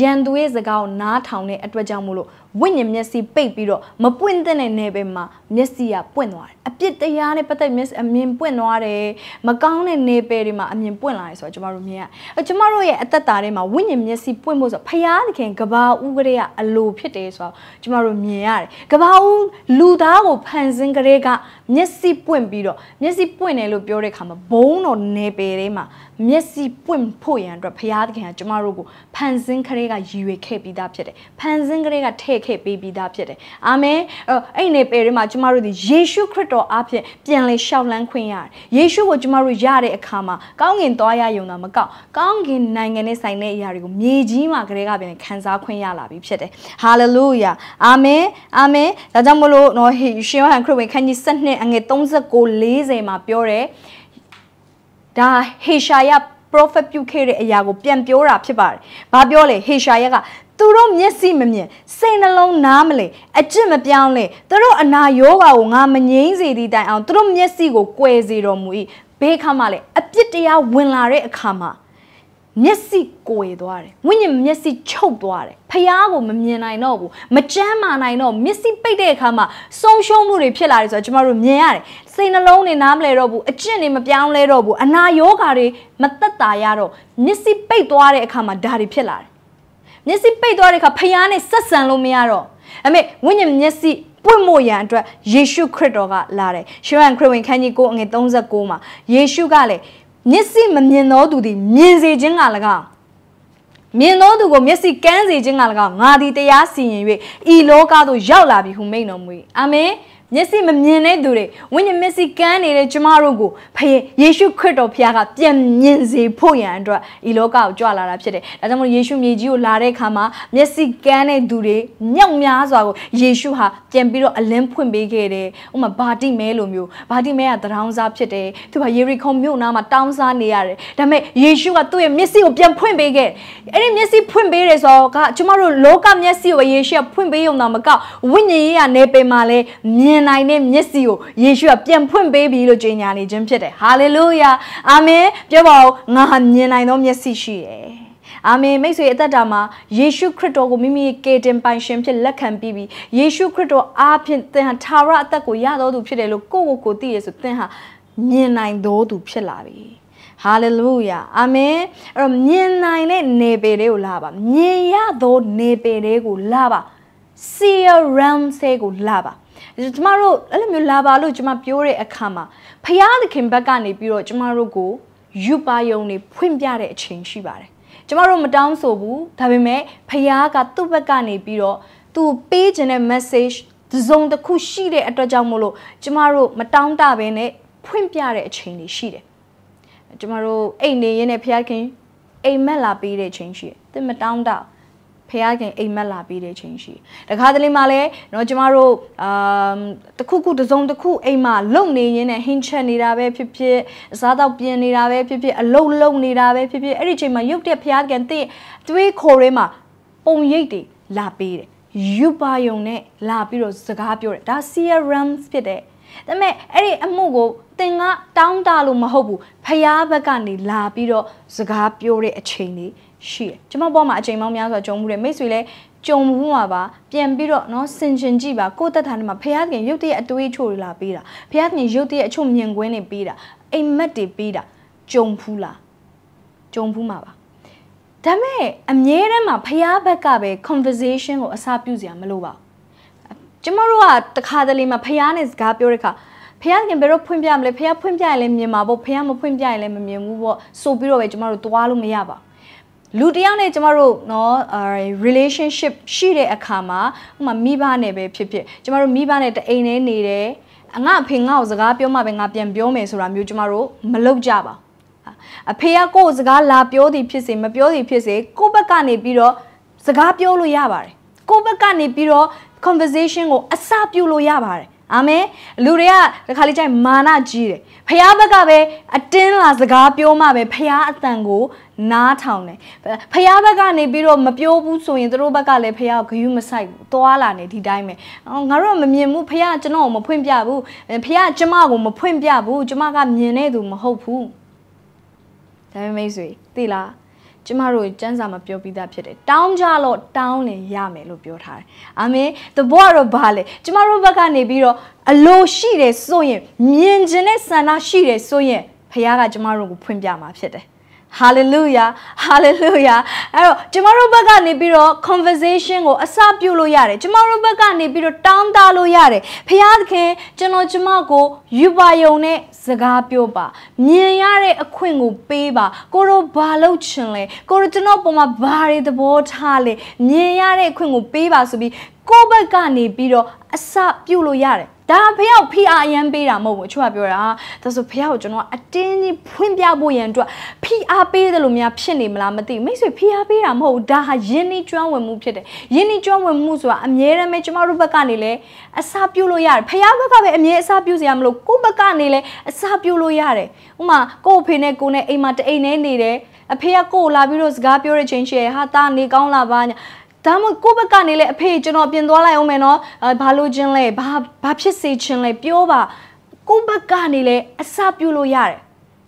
Speaker 1: ရန်သူရဲ့စကားကိုနားထောင်တဲ့အတွက်ကြောင့်မို့လို့ဝိညာဉ်မျက်စိပိတ်ပြီးတော့မပွင့်တဲ့နယ်ပယ်မှာမျက်စိကပွင့်သွားတယ်အပြစ်တရားနဲ့ပတ်သက်မျက်စိအမြင်ပွင့်သွားတယ်မကောင်းတဲ့နယ်ပယ်တွေမှာအမြင်ပွင့်လာတယ်ဆိုတော့ကျမတို့မြင်ရကျမတို့ရဲ့အသက်တာထဲမှာဝိညာဉ်မျက်စိပွင့်ဖို့ဆိုဖရာသခင်ကဘာဦးကလေးကအလိုဖြစ်တယ်ဆိုတော့ကျမတို့မြင်ရတယ်ကဘာဦးလူသားကိုဖန်ဆင်းကလေးကမျက်စိပွင့်ပြီးတော့မျက်စိပွင့်တယ်လို့ပြောတဲ့အခါမှာဘုံတော်နယ်ပယ်ထဲမှာမျက်စိပွင့်ဖို့ရန်အတွက်ဖရာသခင်ကကျမတို့ကိုဖန်ဆင်းကလေးကရည်ရွယ်ခဲ့ပြီးသားဖြစ်တယ်ဖန်ဆင်းကလေးကထည့်ခဲ့ပေးပြီးသားဖြစ်တယ်။အာမင်။အဲ့ဒီနေ့ပေထဲမှာကျမတို့ဒီယေရှုခရစ်တော်အားဖြင့်ပြန်လည်ရှောက်လန်းခွင့်ရတယ်။ယေရှုကိုကျမတို့ရတဲ့အခါမှာကောင်းကင်သွားရယုံတာမကောက်။ကောင်းကင်နိုင်ငံနဲ့ဆိုင်တဲ့အရာတွေကိုမြေကြီးမှာကလေးကပြန်ခံစားခွင့်ရလာပြီဖြစ်တယ်။ဟာလေလုယာ။အာမင်။အာမင်။ဒါကြောင့်မလို့နော်ရှင်ယောဟန်ခရစ်ဝင်ခန်းကြီး7အငယ်39 40မှာပြောတယ်။ဒါဟေရှာယ prophet ပြုခဲ့တဲ့အရာကိုပြန်ပြောတာဖြစ်ပါတယ်။ဘာပြောလဲဟေရှာယကသူတို့မျက်စိမမြင်စိတ်နှလုံးနားမလည်အကျင့်မပြောင်းလဲသူတို့အနာရောဂါကိုငါမငြိမ်းစေသည့်တိုင်အောင်သူတို့မျက်စိကိုကွယ်စေတော်မူ၏ဘေးခါမှလည်းအပြစ်တရားဝင်လာတဲ့အခါမှာမျက်စိကိုယ်သွားတယ်ဝိညာဉ်မျက်စိချုပ်သွားတယ်ဖျားကိုမမြင်နိုင်တော့ဘူးမကြမ်းမာနိုင်တော့မျက်စိပိတ်တဲ့အခါမှာဆုံးရှုံးမှုတွေဖြစ်လာတယ်ဆိုတော့ကျမတို့မြင်ရတယ်စိတ်နှလုံးတွေနားမလဲတော့ဘူးအကျင့်တွေမပြောင်းလဲတော့ဘူးအနာရောဂါတွေမသက်သာရတော့မျက်စိပိတ်သွားတဲ့အခါမှာဒါတွေဖြစ်လာတယ်မျက်စိပိတ်သွားတဲ့အခါဖခင်နဲ့ဆက်ဆံလို့မရတော့အမေဝိညာဉ်မျက်စိပွင့်မို့ရန်အတွက်ယေရှုခရစ်တော်ကလာတယ်ရှေးဟန်ခရစ်ဝင်ခန်းကြီး9အငယ်39မှာယေရှုကလည်းမျက်စိမမြင်သောသူသည်မြင်စေခြင်းက၎င်းမြင်သောသူကိုမျက်စိကန်းစေခြင်းက၎င်းငါသည်တရားစီရင်၍ဤလောကသို့ရောက်လာပြီဟုမိန့်တော်မူ၏အာမင်မျက်စိမမြင်တဲ့သူတွေဝိညာဉ်မျက်စိကန်းနေတဲ့ကျမတို့ကိုဖခင်ယေရှုခရစ်တော်ဖခင်ကပြန်မြင်စေဖို့ရန်အတွက်ဒီလောကကိုကြွလာတာဖြစ်တယ်။ဒါကြောင့်မို့ယေရှုမြေကြီးကိုလာတဲ့အခါမှာမျက်စိကန်းတဲ့သူတွေညောက်များစွာကိုယေရှုဟာပြန်ပြီးတော့အလင်းဖွင့်ပေးခဲ့တယ်။ဥမာဗာတိမဲလိုမျိုးဗာတိမဲကတရောင်းစားဖြစ်တယ်။သူကယေရီခုံမြို့နားမှာတောင်းစားနေရတယ်။ဒါပေမဲ့ယေရှုကသူ့ရဲ့မျက်စိကိုပြန်ဖွင့်ပေးခဲ့။အဲ့ဒီမျက်စိဖွင့်ပေးတယ်ဆိုတော့ကကျမတို့လောကမျက်စိကိုယေရှုကဖွင့်ပေးရုံသာမကဝိညာဉ်ရေးရနေပေမှာလဲမြင်င်နိုင်တဲ့မျက်စိကိုယေရှုကပြန်ဖွင့်ပေးပြီလို့ကြေညာနေခြင်းဖြစ်တယ်ဟာလေလုယာအာမင်ပြောပါဦးငါမြင်နိုင်သောမျက်စိရှိတယ်အာမင်မိတ်ဆွေအသက်တာမှာယေရှုခရစ်တော်ကိုမိမိကယ်တင်ပိုင်ရှင်ဖြစ်လက်ခံပြီးပြီးယေရှုခရစ်တော်အားဖြင့်သင်ဟာသာရအသက်ကိုရတော်သူဖြစ်တယ်လို့ကိုယ့်ကိုယ်ကိုသိရဆိုသင်ဟာမြင်နိုင်တော်သူဖြစ်လာပြီဟာလေလုယာအာမင်အဲ့တော့မြင်နိုင်တဲ့နေပေတွေကို လာပါမြင်ရသောနေပေတွေကိုလာပါ seer realm တွေကိုလာပါကျမတို့အဲ့လိုမျိုးလာပါလို့ကျမပြောတဲ့အခါမှာဖရာသခင်ဘက်ကနေပြီးတော့ကျမတို့ကိုယူပါယုံနေဖွင့်ပြတဲ့အချိန်ရှိပါတယ်ကျမတို့မတောင်းဆိုဘူးဒါပေမဲ့ဖရာကသူ့ဘက်ကနေပြီးတော့သူပေးခြင်းတဲ့ message တစုံတစ်ခုရှိတဲ့အတွက်ကြောင့်မို့လို့ကျမတို့မတောင်းတဘဲနဲ့ဖွင့်ပြတဲ့အချိန်တွေရှိတယ်ကျမတို့အိတ်နေရင်းနဲ့ဖရာခင်အိမ်မက်လာပေးတဲ့အချိန်ရှိတယ်သင်မတောင်းတော့ဖခင်အိမ်မက်လာပေးတဲ့ချိန်ရှိတခါတလေမှလည်းเนาะကျမတို့အာတခုခုတစုံတခုအိမ်မှာလုံနေရင်းနဲ့ဟင်းချက်နေတာပဲဖြစ်ဖြစ်အစားတော့ပြင်နေတာပဲဖြစ်ဖြစ်အလုပ်လုပ်နေတာပဲဖြစ်ဖြစ်အဲ့ဒီချိန်မှာရုပ်တဲ့ဖခင်တင့်သွေးခိုရင်းမှာပုံရိပ်တွေလာပေးတယ်ယူပါယုံနဲ့လာပြီးတော့စကားပြောတယ်ဒါ CRMs ဖြစ်တဲ့ဒါပေမဲ့အဲ့ဒီအမှုကိုသင်ကတောင်းတလို့မဟုတ်ဘူးဖះဘက်ကနေလာပြီးတော့စကားပြောတဲ့အချိန်လေးရှိတယ်ကျွန်မပေါ်မှာအချိန်မောင်းများစွာကြုံမှုတယ်မိတ်ဆွေလည်းကြုံမှုမှာပါပြန်ပြီးတော့เนาะဆင်ခြင်ကြည့်ပါကိုယ်သက်တာနဲ့မှာဖះသခင်ရုပ်တရက်အသွေးချို့လာပေးတာဖះသခင်ရုပ်တရက်အချို့မြင်ကွင်းနေပေးတာအိမ်မက်တွေပေးတာကြုံဘူးလားကြုံဘူးမှာပါဒါမဲ့အမြဲတမ်းမှာဖះဘက်ကပဲ conversation ကိုအစာပြုစရာမလိုပါကျမတို့ကတခါတလေမှာဖះနဲ့စကားပြောတဲ့အခါဖះခင်ဘယ်တော့ဖွင့်ပြမလဲဖះဖွင့်ပြရင်လည်းမြင်မှာပေါ့ဖះမဖွင့်ပြရင်လည်းမမြင်ဘူးပေါ့ဆိုပြီးတော့ပဲကျမတို့သွားလို့မရပါဘူးလူတယောက်နဲ့ကျမတို့เนาะ relationship ရှိတဲ့အခါမှာဥမာမိဘနဲ့ပဲဖြစ်ဖြစ်ကျမတို့မိဘနဲ့တအိမ်နဲ့နေတယ်အငါအဖေငါ့ကိုစကားပြောမှပဲငါပြန်ပြောမယ်ဆိုတာမျိုးကျမတို့မလုပ်ကြပါအဖေကကိုယ်စကားလာပြောသည်ဖြစ်စေမပြောသည်ဖြစ်စေကိုယ့်ဘက်ကနေပြီးတော့စကားပြောလို့ရပါတယ်ကိုယ့်ဘက်ကနေပြီးတော့ conversation ကို အစပြုလို့ရပါတယ်အာမင်လူတွေကတခါလေးကျရင် မာနကြီးတယ်ဖះဘက်ကပဲအတင်းလာစကားပြောမှပဲဖះအတန်ကိုနားထောင်တယ်ဖះဘက်ကနေပြီးတော့မပြောဘူးဆိုရင်တို့ဘက်ကလည်းဖះကိုဂယုမဆိုင်ဘူးတွာလာနေဒီတိုင်းပဲငါတို့မမြင်ဘူးဖះကျွန်တော်ကိုမဖွင့်ပြဘူးဖះကျမကိုမဖွင့်ပြဘူးကျမကမြင်နေသူမဟုတ်ဘူးဒါပေမဲ့မိတ်ဆွေသိလားကျမတို့စံစာမှာပြောပြီးသားဖြစ်တယ်တောင်းကြလို့တောင်းရင်ရမယ်လို့ပြောထားတယ်အာမင်သဘောကတော့ဘာလဲကျမတို့ဘက်ကနေပြီးတော့အလိုရှိတယ်ဆိုရင်မြင်ခြင်းနဲ့ဆန္ဒရှိတယ်ဆိုရင်ဖခင်ကကျမတို့ကိုဖွင့်ပြမှာဖြစ်တယ်ဟာလေလုယာဟာလေလုယာအဲ့တော့ကျမတို့ဘက်ကနေပြီးတော့ conversation ကိုအစပြုလို့ရတယ်ကျမတို့ဘက်ကနေပြီးတော့တောင်းတလို့ရတယ်ဖခင်သခင်ကျွန်တော်ကျမကို ယူပါယုံနဲ့စကားပြောပါမြင်ရတဲ့အခွင့်ကိုပေးပါ ကိုတို့ဘာလုပ်ချင်လဲကိုတို့ကျွန်တော်ပုံမှာဘာတွေသဘောထားလဲမြင်ရတဲ့အခွင့်ကိုပေးပါဆိုပြီးကိုယ့်ဘက်ကနေပြီးတော့အစပြုတ်လို့ရတယ်ဒါဖေရောက်ဖီအာအရန်ပေးတာမဟုတ်ဘူးအချို့ကပြောတာဒါဆိုဖေရောက်ကျွန်တော်အတင်းကြီးဖွင့်ပြဖို့ရန်အတွက်ဖီအာပေးတယ်လို့များဖြစ်နေမလားမသိဘူးမိတ်ဆွေဖီအာပေးတာမဟုတ်ဘူးဒါဟာယင်းနှီးကျွမ်းဝင်မှုဖြစ်တယ်ယင်းနှီးကျွမ်းဝင်မှုဆိုတာအမြဲတမ်းပဲကျမတို့ဘက်ကနေလည်းအစာပြုတ်လို့ရတယ်ဖေရောက်ဘက်ကပဲအမြဲအစာပြုတ်စရာမလိုကိုယ့်ဘက်ကနေလည်းအစာပြုတ်လို့ရတယ်ဥမာကိုယ့်အဖေနဲ့ကိုယ်နဲ့အိမ်မှာတအိမ်နဲ့နေတယ်အဖေကကိုယ်လာပြီးတော့စကားပြောတဲ့ချိန်ရှိရဟာတာနေကောင်းလာပါညာဒါမှမဟုတ်ကိုယ့်ဘက်ကနေလည်းအဖေကျွန်တော်ပြင်သွားလိုက်အောင်မယ်နော်ဘာလို့ချင်းလဲဘာဘာဖြစ်စေချင်းလဲပြောပါကိုယ့်ဘက်ကနေလည်းအစပြုလို့ရတယ်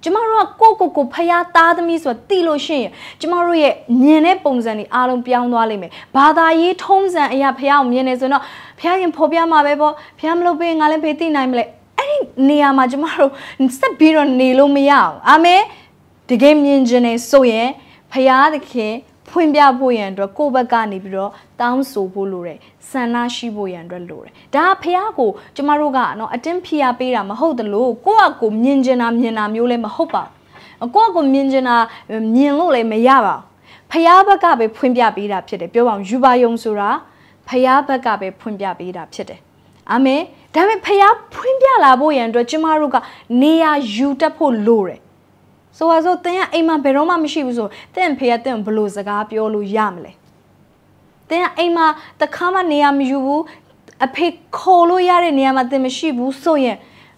Speaker 1: ကျမတို့ကကိုကိုကိုဖျားသားသမီးဆိုတာသိလို့ရှိရင်ကျမတို့ရဲ့မြင်တဲ့ပုံစံတွေအားလုံးပြောင်းသွားလိမ့်မယ်။ဘာသာရေးထုံးစံအရာဖျားအောင်မြင်နေဆိုတော့ဖျားရင်ဖော်ပြမှာပဲပေါ့။ဖျားမလို့ပေးငါလည်းဖေးသိနိုင်မလဲ။အဲ့ဒီနေရာမှာကျမတို့စက်ပြီးတော့နေလို့မရအောင်။အာမင်။တကယ်မြင်ကျင်နေဆိုရင်ဖျားသခင်ဖွင့်ပြဖို့ရန်အတွက်ကိုယ့်ဘက်ကနေပြီးတော့တောင်းဆိုဖို့လိုတယ်ဆန္ဒရှိဖို့ရန်အတွက်လိုတယ်ဒါကဖះကိုကျမတို့ကနော်အတင်းဖျားပေးတာမဟုတ်တလို့ကိုယ့်အကိုမြင်ကျင်တာမြင်တာမျိုးလည်းမဟုတ်ပါဘူးကိုယ့်အကိုမြင်ကျင်တာမြင်လို့လည်းမရပါဘူးဖះဘက်ကပဲဖွင့်ပြပေးတာဖြစ်တယ်ပြောပါအောင်ယူပါယုံဆိုတာဖះဘက်ကပဲဖွင့်ပြပေးတာဖြစ်တယ်အာမင်ဒါပေမဲ့ဖះဖွင့်ပြလာဖို့ရန်အတွက်ကျမတို့ကနေရာယူတတ်ဖို့လိုတယ်ဆိုပါစို့တင်ကအိမ်မှာဘယ်တော့မှမရှိဘူးဆိုတင်ဖေကတင်ဘလို့စကားပြောလို့ရမလဲတင်ကအိမ်မှာတခါမှနေရာမယူဘူးအဖေခေါ်လို့ရတဲ့နေရာမှာတင်မရှိဘူးဆိုရင်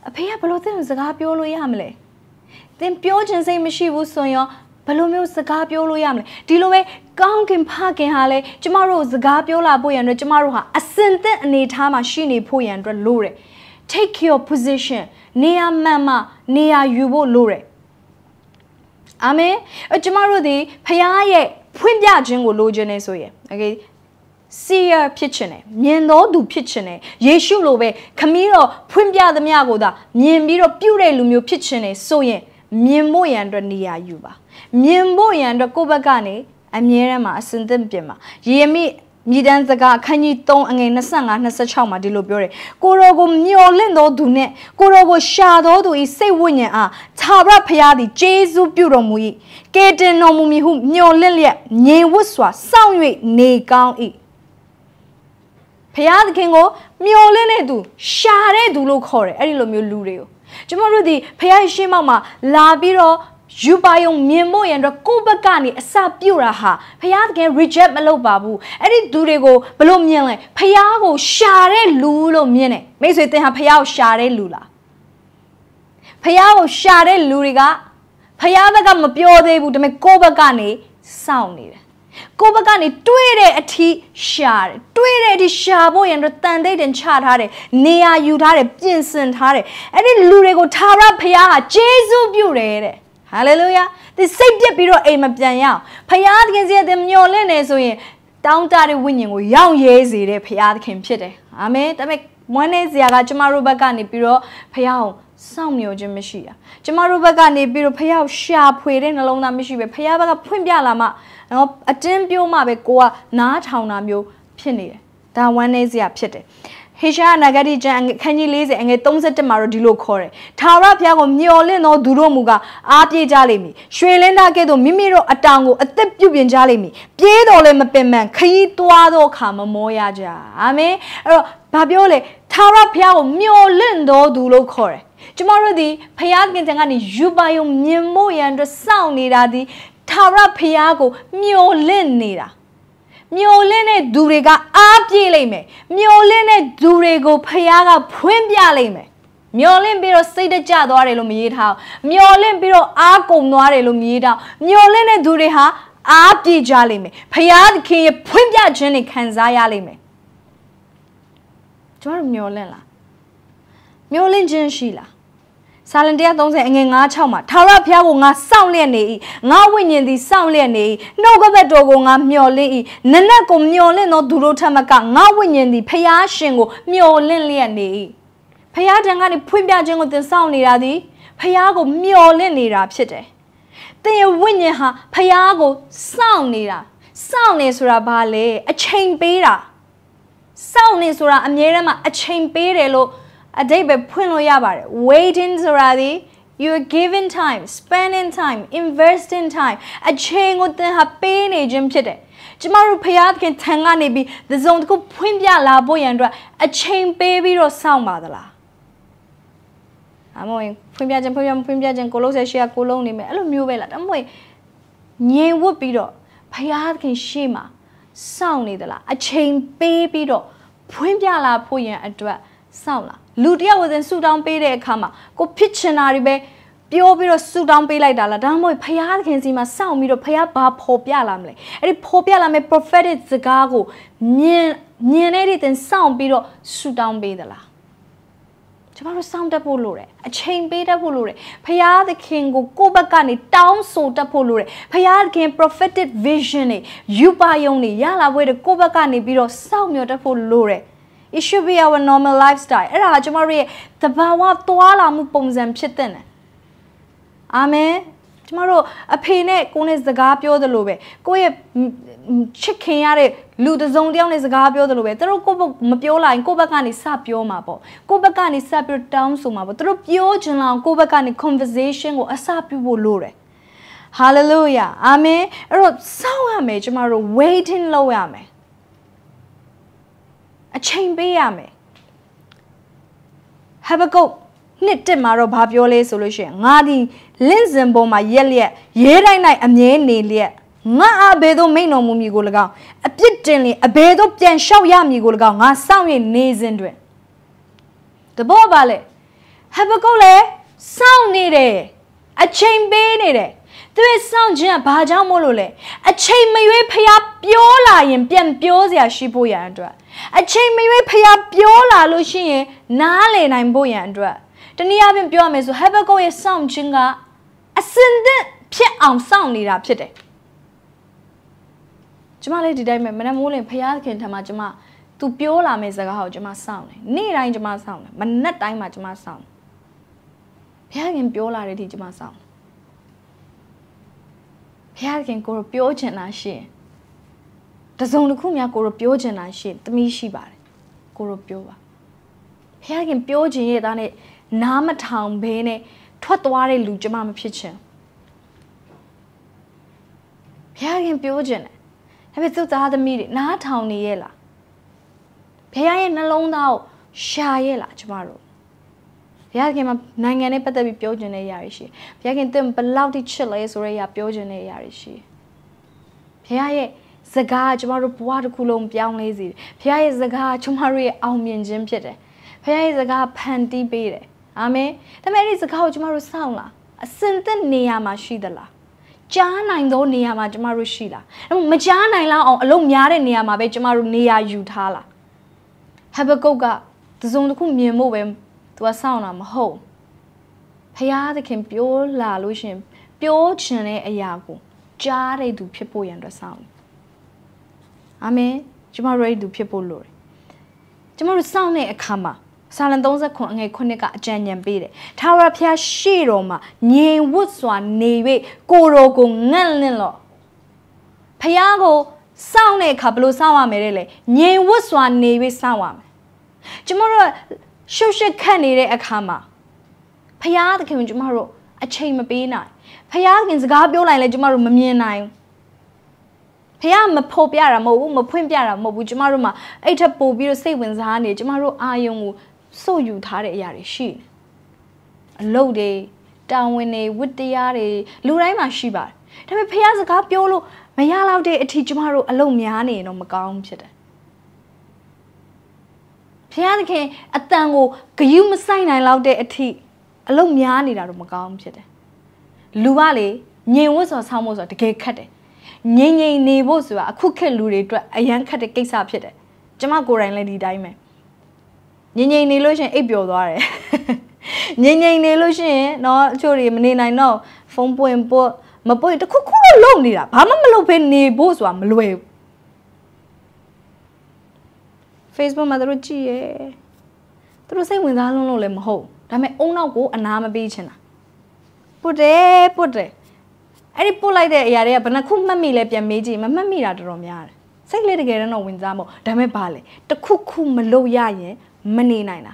Speaker 1: အဖေကဘလို့တင်စကားပြောလို့ရမလဲတင်ပြောခြင်းစိတ်မရှိဘူးဆိုရင်ဘလိုမျိုးစကားပြောလို့ရမလဲဒီလိုပဲကောင်းခင်ဖခင်ဟာလဲကျမတို့စကားပြောလာဖို့ရန်အတွက်ကျမတို့ဟာအစင်သက်အနေထားမှာရှိနေဖို့ရန်အတွက်လိုတယ် take your position နေရာမှန်မှနေရာယူဖို့လိုတယ်အာမင်အကျမတို့ဒီဖခင်ရဲ့ဖွင့်ပြခြင်းကိုလိုချင်နေဆိုရင် okay seer ဖြစ်ခြင်းနဲ့မြင်သောသူဖြစ်ခြင်းနဲ့ယေရှုလိုပဲခမည်းတော်ဖွင့်ပြသမျှကိုသာမြင်ပြီးတော့ပြုတဲ့လူမျိုးဖြစ်ခြင်းနဲ့ဆိုရင်မြင်ဖို့ရန်အတွက်နေရာယူပါ မြင်ဖို့ရန်အတွက်ကိုယ့်ဘက်ကနေအမြဲတမ်းမှာအစဉ်သင့်ပြင်ပါယေမိမြည်တမ်းစကားခန်းကြီး3အငယ်25 26မှာဒီလိုပြောတယ်ကိုရောကိုမျောလင့်တော်သူနဲ့ကိုရောကိုရှာတော်သူဤစိတ်ဝိညာဉ်အားခြာရဖရားသည်ဂျေဇုပြုတော်မူ၏ကေတင်တော်မူမည်ဟုမျောလင့်လျက်ငြိမ်ဝတ်စွာစောင့်၍နေကောင်း၏ဖရားသခင်ကိုမျောလင့်တဲ့သူရှာတဲ့သူလို့ခေါ်တယ်အဲ့ဒီလိုမျိုးလူတွေကိုကျွန်တော်တို့ဒီဖရားရှင်မောက်မှာလာပြီးတော့ယူပါယုံမြင်ဖို့ရန်တော့ကိုယ့်ဘက်ကနေအစပြုတ်တာဟာဖះတကယ် reject မလုပ်ပါဘူးအဲ့ဒီသူတွေကိုဘလို့မြင်လဲဖះကိုရှာတဲ့လူလို့မြင်တယ်မိတ်ဆွေသင်ဟာဖះကိုရှာတဲ့လူလားဖះကိုရှာတဲ့လူတွေကဖះဘက်ကမပြောသေးဘူးဒါပေမဲ့ကိုယ့်ဘက်ကနေစောင့်နေတယ်ကိုယ့်ဘက်ကနေတွေးတဲ့အထိရှာတယ်တွေးတဲ့အထိရှာဖို့ရန်တော့တန်တိတ်တန်ချထားတယ်နေရာယူထားတယ်ပြင်ဆင်ထားတယ်အဲ့ဒီလူတွေကိုသာရဖះဟာဂျေဇုပြုတ်တယ်တဲ့ဟာလေလုယာဒီစိတ်ပြက်ပြီးတော့အိမ်မပြန်ရအောင်ဖယားသခင်စီရဲ့တင်မျော်လင့်နေဆိုရင်တောင်းတတဲ့ဝိညာဉ်ကိုရောင်ရဲစေတဲ့ဖယားသခင်ဖြစ်တယ်အာမင်ဒါပေမဲ့မွန်းနေစရာကကျမတို့ဘက်ကနေပြီးတော့ဖယားကိုစောင့်မျှော်ခြင်းမရှိတာကျမတို့ဘက်ကနေပြီးတော့ဖယားကိုရှာဖွေတဲ့နှလုံးသားမရှိပဲဖယားဘက်ကဖွင့်ပြလာမှနော်အတင်းပြိုးမှပဲကိုကနားထောင်တာမျိုးဖြစ်နေတယ်ဒါဝမ်းနေစရာဖြစ်တယ်ဟေရှာနာဂတိကျမ်းခန်းကြီး40အငယ်37မှာတော့ဒီလိုခေါ်တယ်။ထာဝရဘုရားကိုမျှော်လင့်သောသူတို့မူကအားပြေကြလိမ့်မည်။ရွှေလင်းသားကဲ့သို့မိမိတို့အတောင်ကိုအသက်ပြုပြင်ကြလိမ့်မည်။ပြေးတော်လည်းမပင်ပန်းခရီးသွားသောအခါမမောရကြ။အာမင်။အဲ့တော့ဘာပြောလဲ။ထာဝရဘုရားကိုမျှော်လင့်သောသူလို့ခေါ်တယ်။ကျမတို့ဒီဖယားခင်တန်ကနေယူပါယုံမြင်မို့ရန်အတွက်စောင့်နေတာဒီထာဝရဘုရားကိုမျှော်လင့်နေတာ။မျိုးလင်းတဲ့သူတွေက အားပြေးလိမ့်မယ်မျိုးလင်းတဲ့သူတွေကိုဖះကဖွင့်ပြလိမ့်မယ်မျောလင့်ပြီးတော့စိတ်တကြသွားတယ်လို့မရေးထားအောင်မျောလင့်ပြီးတော့အားကုန်သွားတယ်လို့မရေးထားအောင်မျောလင့်တဲ့သူတွေဟာအားပြေကြလိမ့်မယ်ဖယားသခင်ရဲ့ဖွင့်ပြခြင်းနဲ့ခံစားရလိမ့်မယ်ကျွန်တော်မျောလင့်လားမျောလင့်ခြင်းရှိလားဆာလန်130အငယ်96မှာထာဝရဘုရားကိုငါစောင့်လျက်နေ၏ငါဝိညာဉ်သည်စောင့်လျက်နေ၏နှုတ်ကပတ်တော်ကိုငါမျှော်လင့်၏နနက်ကို မျှော်လင့်သောသူတို့ထက်မကငါဝိညာဉ်သည်ဘုရားရှင်ကိုမျှော်လင့်လျက်နေ၏ဘုရားတန်ကနေဖွင့်ပြခြင်းကိုသင်စောင့်နေတာသည်ဘုရားကိုမျှော်လင့်နေတာဖြစ်တယ်သင်ရဲ့ဝိညာဉ်ဟာဘုရားကိုစောင့်နေတာစောင့်နေဆိုတာဘာလဲအချိန်ပေးတာစောင့်နေဆိုတာအမြဲတမ်းအချိန်ပေးတယ်လို့အတိတ်ပဲဖွင့်လို့ရပါတယ် waiting ဆိုတာဒီ you are given time spending time investing time အချိန်ကိုသင်ဟာပေးနေခြင်းဖြစ်တယ်ကျမတို့ဖျားသခင်ထံကနေပြီးသဇုံတစ်ခုဖွင့်ပြလာဖို့ရန်အတွက်အချိန်ပေးပြီးတော့စောင့်ပါသလားအမွေဖွင့်ပြခြင်းဖွင့်ပြဖွင့်ပြခြင်းကိုလုံးဆက်ရှေ့ကကိုလုံးနေမယ်အဲ့လိုမျိုးပဲလားအမွေငြိမ်ဝတ်ပြီးတော့ဖျားသခင်ရှေ့မှာစောင့်နေသလားအချိန်ပေးပြီးတော့ဖွင့်ပြလာဖို့ရန်အတွက်စောင့်လားလူတယောက်ဝစဉ်ဆူတောင်းပေးတဲ့အခါမှာကိုဖြစ်ချင်တာတွေပဲပြောပြီးတော့ဆူတောင်းပေးလိုက်တာလားဒါမှမဟုတ်ဖရာသခင်စီမှာစောင့်ပြီးတော့ဖရာဘာဖော်ပြလာမလဲအဲ့ဒီဖော်ပြလာမယ့် prophetic စကားကိုမြင်မြင်နေတဲ့တင်စောင့်ပြီးတော့ဆူတောင်းပေးသလားကျမတို့စောင့်တတ်ဖို့လိုတယ်အချိန်ပေးတတ်ဖို့လိုတယ်ဖရာသခင်ကိုကိုယ့်ဘက်ကနေတောင်းဆိုတတ်ဖို့လိုတယ်ဖရာသခင် prophetic vision တွေယူပါယုံတွေရလာပွဲတွေကိုယ့်ဘက်ကနေပြီးတော့စောင့်မျှော်တတ်ဖို့လိုတယ် it should be our normal lifestyle အဲ့ဒါကကျမတို့ရဲ့သဘာဝသွားလာမှုပုံစံဖြစ်တဲ့နယ်အာမင်ကျမတို့အဖေနဲ့ကိုနဲ့စကားပြောသလိုပဲကိုရဲ့ချစ်ခင်ရတဲ့လူတစုံတယောက်နဲ့စကားပြောသလိုပဲသူတို့ကိုဘမပြောလိုက်ကိုဘက်ကနေစပြောမှာပေါ့ကိုဘက်ကနေစပြီးတောင်းဆိုမှာပေါ့သူတို့ပြောချင်လောင်ကိုဘက်ကနေ conversation ကိုအစပြုဖို့လိုတယ် hallelujah အာမင်အဲ့တော့စောင့်ရမယ်ကျမတို့ waiting လုပ်ရမယ်အချိန်ပေးရမယ်ဟဘကုတ်နှစ်တက်မှာတော့ဘာပြောလဲဆိုလို့ရှိရင်ငါဒီလင့်စင်ပေါ်မှာရက်လျက်ရေးတိုင်းတိုင်းအမြဲနေလျက်ငါအဘယ်သို့မိန်တော်မူမည်ကို၎င်းအပြစ်တင်လျင်အဘယ်သို့ပြန်လျှောက်ရမည်ကို၎င်းငါစောင့်၍နေစဉ်တွင်တဘောပါလေဟဘကုတ်လည်းစောင့်နေတယ်အချိန်ပေးနေတယ်သူ့စောင့်ခြင်းကဘာကြောင့်မို့လို့လဲအချိန်မရွေးဖျားပြောလာရင်ပြန်ပြောစရာရှိဖို့ရန်အတွက်အချိန်မရွေးဖျားပြောလာလို့ရှိရင်နားလည်နိုင်ဖို့ရန်အတွက်တနည်းအားဖြင့်ပြောရမယ်ဆိုဟဘကုတ်ရဲ့စောင့်ခြင်းကအစင်သင့်ဖြစ်အောင်စောင့်နေတာဖြစ်တယ်ကျမလည်းဒီတိုင်းပဲမနက်မိုးလင်ဖျားခင်ထမှာကျမသူပြောလာမယ့်စကားကိုကျွန်မစောင့်တယ်။နေ့တိုင်းကျွန်မစောင့်တယ်။မနက်တိုင်းမှာကျွန်မစောင့်တယ်။ဘုရားခင်ပြောလာတဲ့အထိကျွန်မစောင့်တယ်ဘုရားခင်ကိုတို့ပြောချင်တာရှိရင်တစုံတစ်ခုများကိုတို့ပြောချင်တာရှိရင်တမိရှိပါတယ်ကိုတို့ပြောပါဘုရားခင်ပြောချင်ရဲ့သားနဲ့နားမထောင်ဘဲနဲ့ထွက်သွားတဲ့လူကျွန်မမဖြစ်ချင်ဘုရားခင်ပြောချင်တယ်ဒါပေမဲ့သူ့သားသမီးတွေနားထောင်နေရဲ့လားဘုရားရဲ့နှလုံးသားကိုရှာရဲ့လားကျမတို့ဘုရားခင်မှာနိုင်ငံနဲ့ပတ်သက်ပြီးပြောချင်တဲ့အရာတွေရှိဘုရားခင်တင့်ဘလောက်ထိချစ်လဲဆိုတဲ့အရာပြောချင်တဲ့အရာတွေရှိဘုရားရဲ့စကားကကျမတို့ဘဝတစ်ခုလုံးပြောင်းလဲစေတယ်ဘုရားရဲ့စကားကကျမတို့ရဲ့အောင်မြင်ခြင်းဖြစ်တယ်ဘုရားရဲ့စကားဖန်တီးပေးတယ်အာမင်ဒါပေမဲ့အဲ့ဒီစကားကိုကျမတို့စောင့်လားအစင်သက်နေရာမှာရှိသလားကြားနိုင်သောနေရာမှာကျမတို့ရှိလားမကြားနိုင်လောက်အောင်အလုံးများတဲ့နေရာမှာပဲကျမတို့နေရာယူထားလားဟဘကုတ်ကသုံးတစ်ခုမြင်ဖို့ပဲ तू ကစောင့်တာမဟုတ်ဖရာသခင်ပြောလာလို့ရှင်ပြောချင်တဲ့အရာကိုကြားတဲ့သူဖြစ်ဖို့ရန်အတွက်စောင့်အာမင်ကျမ ready သူဖြစ်ဖို့လိုတယ်ကျမတို့စောင့်တဲ့အခါမှာစာလံ39အငယ်9ကအကြံဉာဏ်ပေးတယ်။ထာဝရဘုရားရှေ့တော်မှာငြိမ်ဝတ်စွာနေ၍ကိုတော်ကိုငန့်လင့်လော့။ဘုရားကိုစောင့်တဲ့အခါဘယ်လိုစောင့်ရမလဲလဲ။ငြိမ်ဝတ်စွာနေ၍စောင့်ရမယ်။ကျွန်တော်တို့ရှုပ်ရှက်ခတ်နေတဲ့အခါမှာဖရာသခင်ကျမတို့အချိန်မပေးနိုင်ဖရာသခင်စကားပြောလိုက်လဲကျမတို့မမြင်နိုင်ဖះမဖို့ပြတာမဟုတ်ဘူးမဖွင့်ပြတာမဟုတ်ဘူးကျမတို့မှာအဲ့ထက်ပိုပြီးတော့စိတ်ဝင်စားနေကျမတို့အာယုံကိုစို့ယူထားတဲ့အရာတွေရှိတယ်အလုပ်တွေတာဝန်တွေဝတ္တရားတွေလူတိုင်းမှာရှိပါတယ်ဒါပေမဲ့ဖះစကားပြောလို့မရတော့တဲ့အထီကျမတို့အလုပ်များနေရင်တော့မကောင်းဖြစ်တယ်ရားသခင်အတန်ကိုဂယုမဆိုင်နိုင်လောက်တဲ့အထိအလုံးများနေတာတော့မကောင်းဖြစ်တယ်။လူကလေငြိမ်ဝတ်ဆိုဆောင်းဖို့ဆိုတကယ်ခက်တယ်။ငြိမ်ငြိမ်နေဖို့ဆိုတာအခုခေတ်လူတွေအတွက်အရန်ခက်တဲ့ကိစ္စဖြစ်တယ်။ကျမကိုယ်တိုင်လည်းဒီတိုင်းပဲ။ငြိမ်ငြိမ်နေလို့ရှိရင်အိပ်ပျော်သွားတယ်။ငြိမ်ငြိမ်နေလို့ရှိရင်တော့အချို့တွေမနေနိုင်တော့ဖုန်းပွင့်ပွတ်မပွင့်တခုခုတော့လုံနေတာဘာမှမလုပ်ဘဲနေဖို့ဆိုတာမလွယ်ဘူး Facebook မှာသူတို့ကြည့်ရဲသူတို့စိတ်ဝင်စားလုံးလို့လည်းမဟုတ်ဒါပေမဲ့အုံနောက်ကိုအနာမပေးချင်တာပုတ်တယ်ပုတ်တယ်အဲ့ဒီပုတ်လိုက်တဲ့အရာတွေကဘယ်နှခုမှတ်မိလဲပြန်မေးကြည့်မမှတ်မိတာတော်တော်များတယ်စိတ်လေးတကယ်တော့ဝင်စားမို့ဒါပေမဲ့ဘာလဲတခုခုမလုပ်ရရင်မနေနိုင်တာ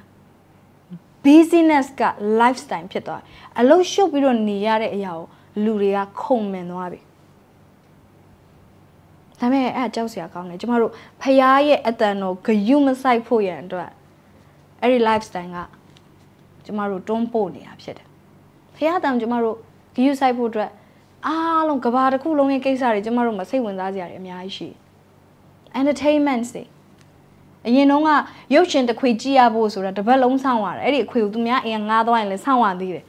Speaker 1: business က lifestyle ဖြစ်သွားအလုပ်ရှုပ်ပြီးတော့နေရတဲ့အရာကိုလူတွေကခုံမင်သွားပြီဒါပေမဲ့အဲ့ကြောက်စရာကောင်းတယ်ကျမတို့ဖះရဲ့အတန်တော့ဂယုမဆိုင်ဖို့ရန်အတွက်အဲ့ဒီ lifestyle ကကျမတို့တွန်းပို့နေတာဖြစ်တယ်ဖះတန်ကျမတို့ဂယုဆိုင်ဖို့အတွက်အားလုံးကဘာတစ်ခုလုံးရဲ့ကိစ္စတွေကျမတို့မစိတ်ဝင်စားစရာတွေအများကြီးရှိ entertainment တွေအရင်တုန်းကရုပ်ရှင်တစ်ခွေကြည့်ရဖို့ဆိုတာတစ်ပတ်လုံးစောင့်ရတယ်အဲ့ဒီအခွေကိုသူများအရင်ငားသွားရင်လည်းစောင့်ရသေးတယ်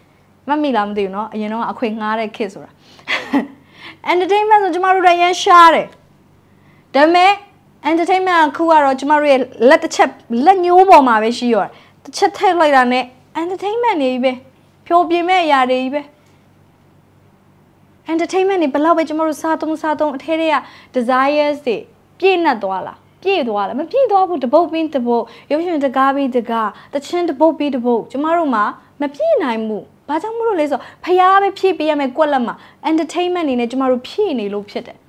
Speaker 1: မမိလားမသိဘူးเนาะအရင်တော့အခွေငားတဲ့ kid ဆိုတာ entertainment ဆိုကျမတို့တည်းရန်ရှားတယ်ဒါပေမဲ့ entertainment အခုကတော့ကျမတို့ရဲ့လက်တစ်ချက်လက်ညိုးပေါ်မှာပဲရှိရောတစ်ချက်ထည့်လိုက်တာနဲ့ entertainment နေပြီပဲဖြိုပြင်းမဲ့အရာတွေကြီးပဲ entertainment နေဘလောက်ပဲကျမတို့စားသုံးစားသုံးအထဲတွေက desires တွေပြည့်နှက်သွားလားပြည့်သွားလားမပြည့်သွားဘူးတပုတ်ပြီးတပုတ်ရုပ်ရှင်တကားပြီးတကားတချင်းတပုတ်ပြီးတပုတ်ကျမတို့မှာမပြည့်နိုင်ဘူးဘာကြောင့်မလို့လဲဆိုတော့ဖျားပဲဖြည့်ပေးရမယ်ကွက်လက်မှာ entertainment နေနဲ့ကျမတို့ဖြည့်နေလို့ဖြစ်တယ်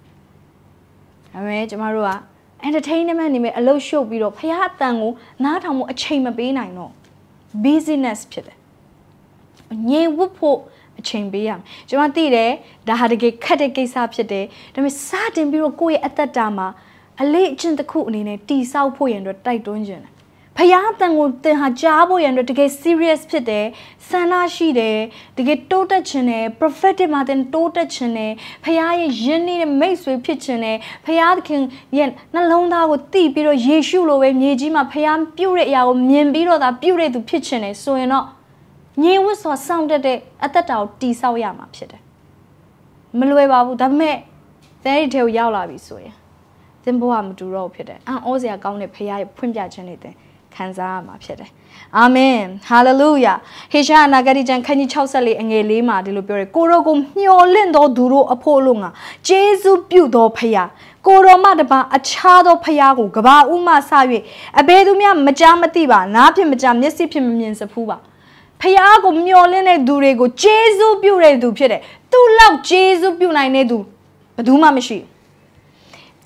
Speaker 1: ဒါပေမဲ့ကျမတို့က entertainment နေမဲ့အလုပ်ရှုပ်ပြီးတော့ဖရားအတန်ကိုနားထောင်မှုအချိန်မပေးနိုင်တော့ business ဖြစ်တယ်ငြိမ်ဝတ်ဖို့အချိန်ပေးရမယ်ကျွန်မသိတယ်ဒါဟာတကယ်ခက်တဲ့ကိစ္စဖြစ်တယ်ဒါပေမဲ့စတင်ပြီးတော့ကိုယ့်ရဲ့အသက်တာမှာအလေးအကျင့်တစ်ခုအနေနဲ့တည်ဆောက်ဖို့ရန်အတွက်တိုက်တွန်းခြင်းတယ်ဖယားတန်ကိုတင်ဟာကြားဖို့ရန်အတွက်တကယ် serious ဖြစ်တယ်ဆန္ဒရှိတယ်တကယ်တိုးတက်ခြင်းတယ် prophetic မှာတင်တိုးတက်ခြင်းတယ်ဖယားရဲ့ယဉ်နေတဲ့မိတ်ဆွေ ဖြစ်ခြင်းတယ်ဖယားသခင်ရဲ့နှလုံးသားကိုတိပြီးတော့ယေရှုလိုပဲမြေကြီးမှာဖယားပြုတ်တဲ့အရာကိုမြင်ပြီးတော့သာပြုတ်တဲ့သူဖြစ်ခြင်းတယ်ဆိုရင်တော့ညင်ဝတ်စွာစောင့်တတ်တဲ့အသက်တာကိုတည်ဆောက်ရမှာဖြစ်တယ်မလွယ်ပါဘူးဒါပေမဲ့သင်အဲ့ဒီထဲကိုရောက်လာပြီဆိုရင်သင်ဘဝမတူတော့ဖြစ်တယ်အံ့ဩစရာကောင်းတဲ့ဖရားရဲ့ဖွင့်ပြခြင်းတွေသင်ခံစားရမှာဖြစ်တယ်။အာမင်။ဟာလေလုယာ။ဟေရှာအနာဂတိကျမ်းခန်းကြီး64အငယ်၄မှာဒီလိုပြောတယ်။ကိုရောကိုမျှော်လင့်သောသူတို့အဖို့လို့ငါဂျေဇုပြုသောဖခင်ကိုရောမတပါအခြားသောဖခင်ကိုကဘာဥမှဆ၍အဘယ်သူမျှမကြားမသိပါနားဖြင့်မကြားမျက်စိဖြင့်မမြင်စဖူးပါဖះကိုမျောလင်းတဲ့သူတွေကိုဂျေဇုပြုတဲ့သူဖြစ်တယ်။သူ့လောက်ဂျေဇုပြုနိုင်တဲ့သူဘယ်သူမှမရှိဘူး။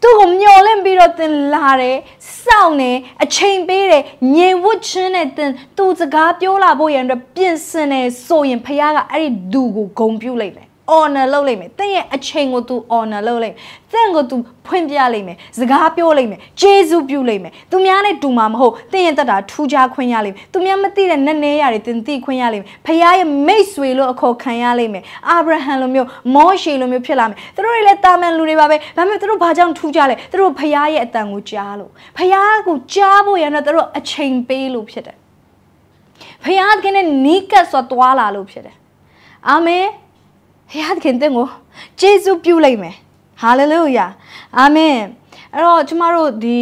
Speaker 1: သူ့ကိုမျောလင့်ပြီးတော့သင်လာတယ်စောင့်တယ်အချိန်ပေးတယ်ငြိမ်ဝတ်ခြင်းနဲ့သင်သူစကားပြောလာဖို့ရန်အတွက်ပြင်ဆင်တယ်ဆိုရင်ဖခင်ကအဲ့ဒီသူကိုဂုံပြုလိုက်တယ် honor လုပ်လိမ့်မယ်တင့်ရဲ့အချိန်ကို तू honor လုပ်လိမ့်မယ်တင့်ကို तू ဖွင့်ပြလိမ့်မယ်စကားပြောလိမ့်မယ်ကျေးဇူးပြုလိမ့်မယ်သူများနဲ့တူမှာမဟုတ်တင့်ရဲ့တက်တာထူးခြားခွင့်ရလိမ့်မယ်သူများမသိတဲ့နက်နဲရတယ်တင်သိခွင့်ရလိမ့်မယ်ဖခင်ရဲ့မိတ်ဆွေလို့အခေါ်ခံရလိမ့်မယ်အာဗြဟံလိုမျိုးမောရှေလိုမျိုးဖြစ်လာမယ်သူတို့တွေလည်းတာမန်လူတွေပါပဲဒါပေမဲ့သူတို့ဘာကြောင့်ထူးခြားလဲသူတို့ဖခင်ရဲ့အတန်ကိုကြားလို့ဖခင်ကိုကြားဖို့ရတဲ့သူတို့အချိန်ပေးလို့ဖြစ်တယ်ဖခင်ကနဲ့နီးကပ်စွာတွာလာလို့ဖြစ်တယ်အာမင်ဖခင်သခင်တင့်ကိုဂျေဇုပြုလိုက်မယ်ဟာလေလုယာအာမင်အဲ့တော့ကျမတို့ဒီ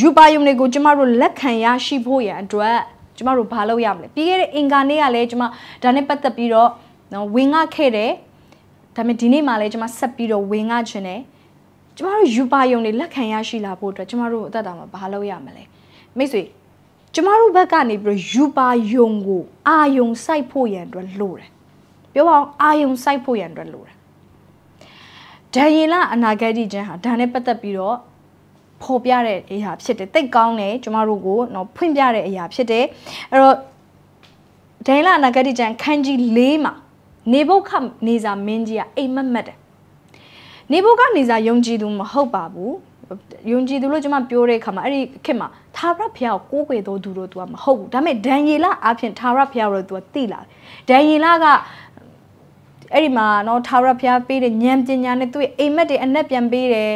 Speaker 1: ယူပါယုံတွေကိုကျမတို့လက်ခံရရှိဖို့ရန်အတွက်ကျမတို့ဘာလုပ်ရမလဲပြီးခဲ့တဲ့အင်္ဂါနေ့ကလည်းကျမဒါနဲ့ပတ်သက်ပြီးတော့နော်ဝင်ငှခဲ့တယ်ဒါပေမဲ့ဒီနေ့မှလည်းကျမဆက်ပြီးတော့ဝင်ငှချင်တယ်ကျမတို့ယူပါယုံတွေလက်ခံရရှိလာဖို့အတွက်ကျမတို့အသက်တာမှာဘာလုပ်ရမလဲမိတ်ဆွေကျမတို့ဘက်ကနေပြီးတော့ယူပါယုံကိုအာယုံစိုက်ဖို့ရန်အတွက်လိုတယ်ပြောပါအောင်အာယုံစိုက်ဖို့ရန်အတွက်လိုတယ်ဒံရင်လအနာဂတ်ကြီးချင်းဟာဒါနဲ့ပတ်သက်ပြီးတော့ဖော်ပြတဲ့အရာဖြစ်တယ်တိတ်ကောင်းတယ်ကျမတို့ကိုတော့ဖွင့်ပြတဲ့အရာဖြစ်တယ်အဲ့တော့ဒံရင်လအနာဂတ်ကြီးချင်းခန်းကြီး၄မှာနေဘုခနေစာမင်းကြီးကအိမ်မက်မက်တယ်နေဘုကနေစာယုံကြည်သူမဟုတ်ပါဘူးယုံကြည်သူလို့ကျွန်မပြောတဲ့အခါမှာအဲ့ဒီခေတ်မှာသာရဘုရားကိုကိုးကွယ်တော်သူတို့သူကမဟုတ်ဘူးဒါပေမဲ့ဒံယေလအဖင်သာရဘုရားတို့သူကတိလာဒံယေလကအဲ့ဒီမှာနော်ထာဝရဘုရားပေးတဲ့ဉာဏ်ပညာနဲ့သူ့ရဲ့အိမ်မက်တွေအနက်ပြန်ပေးတယ်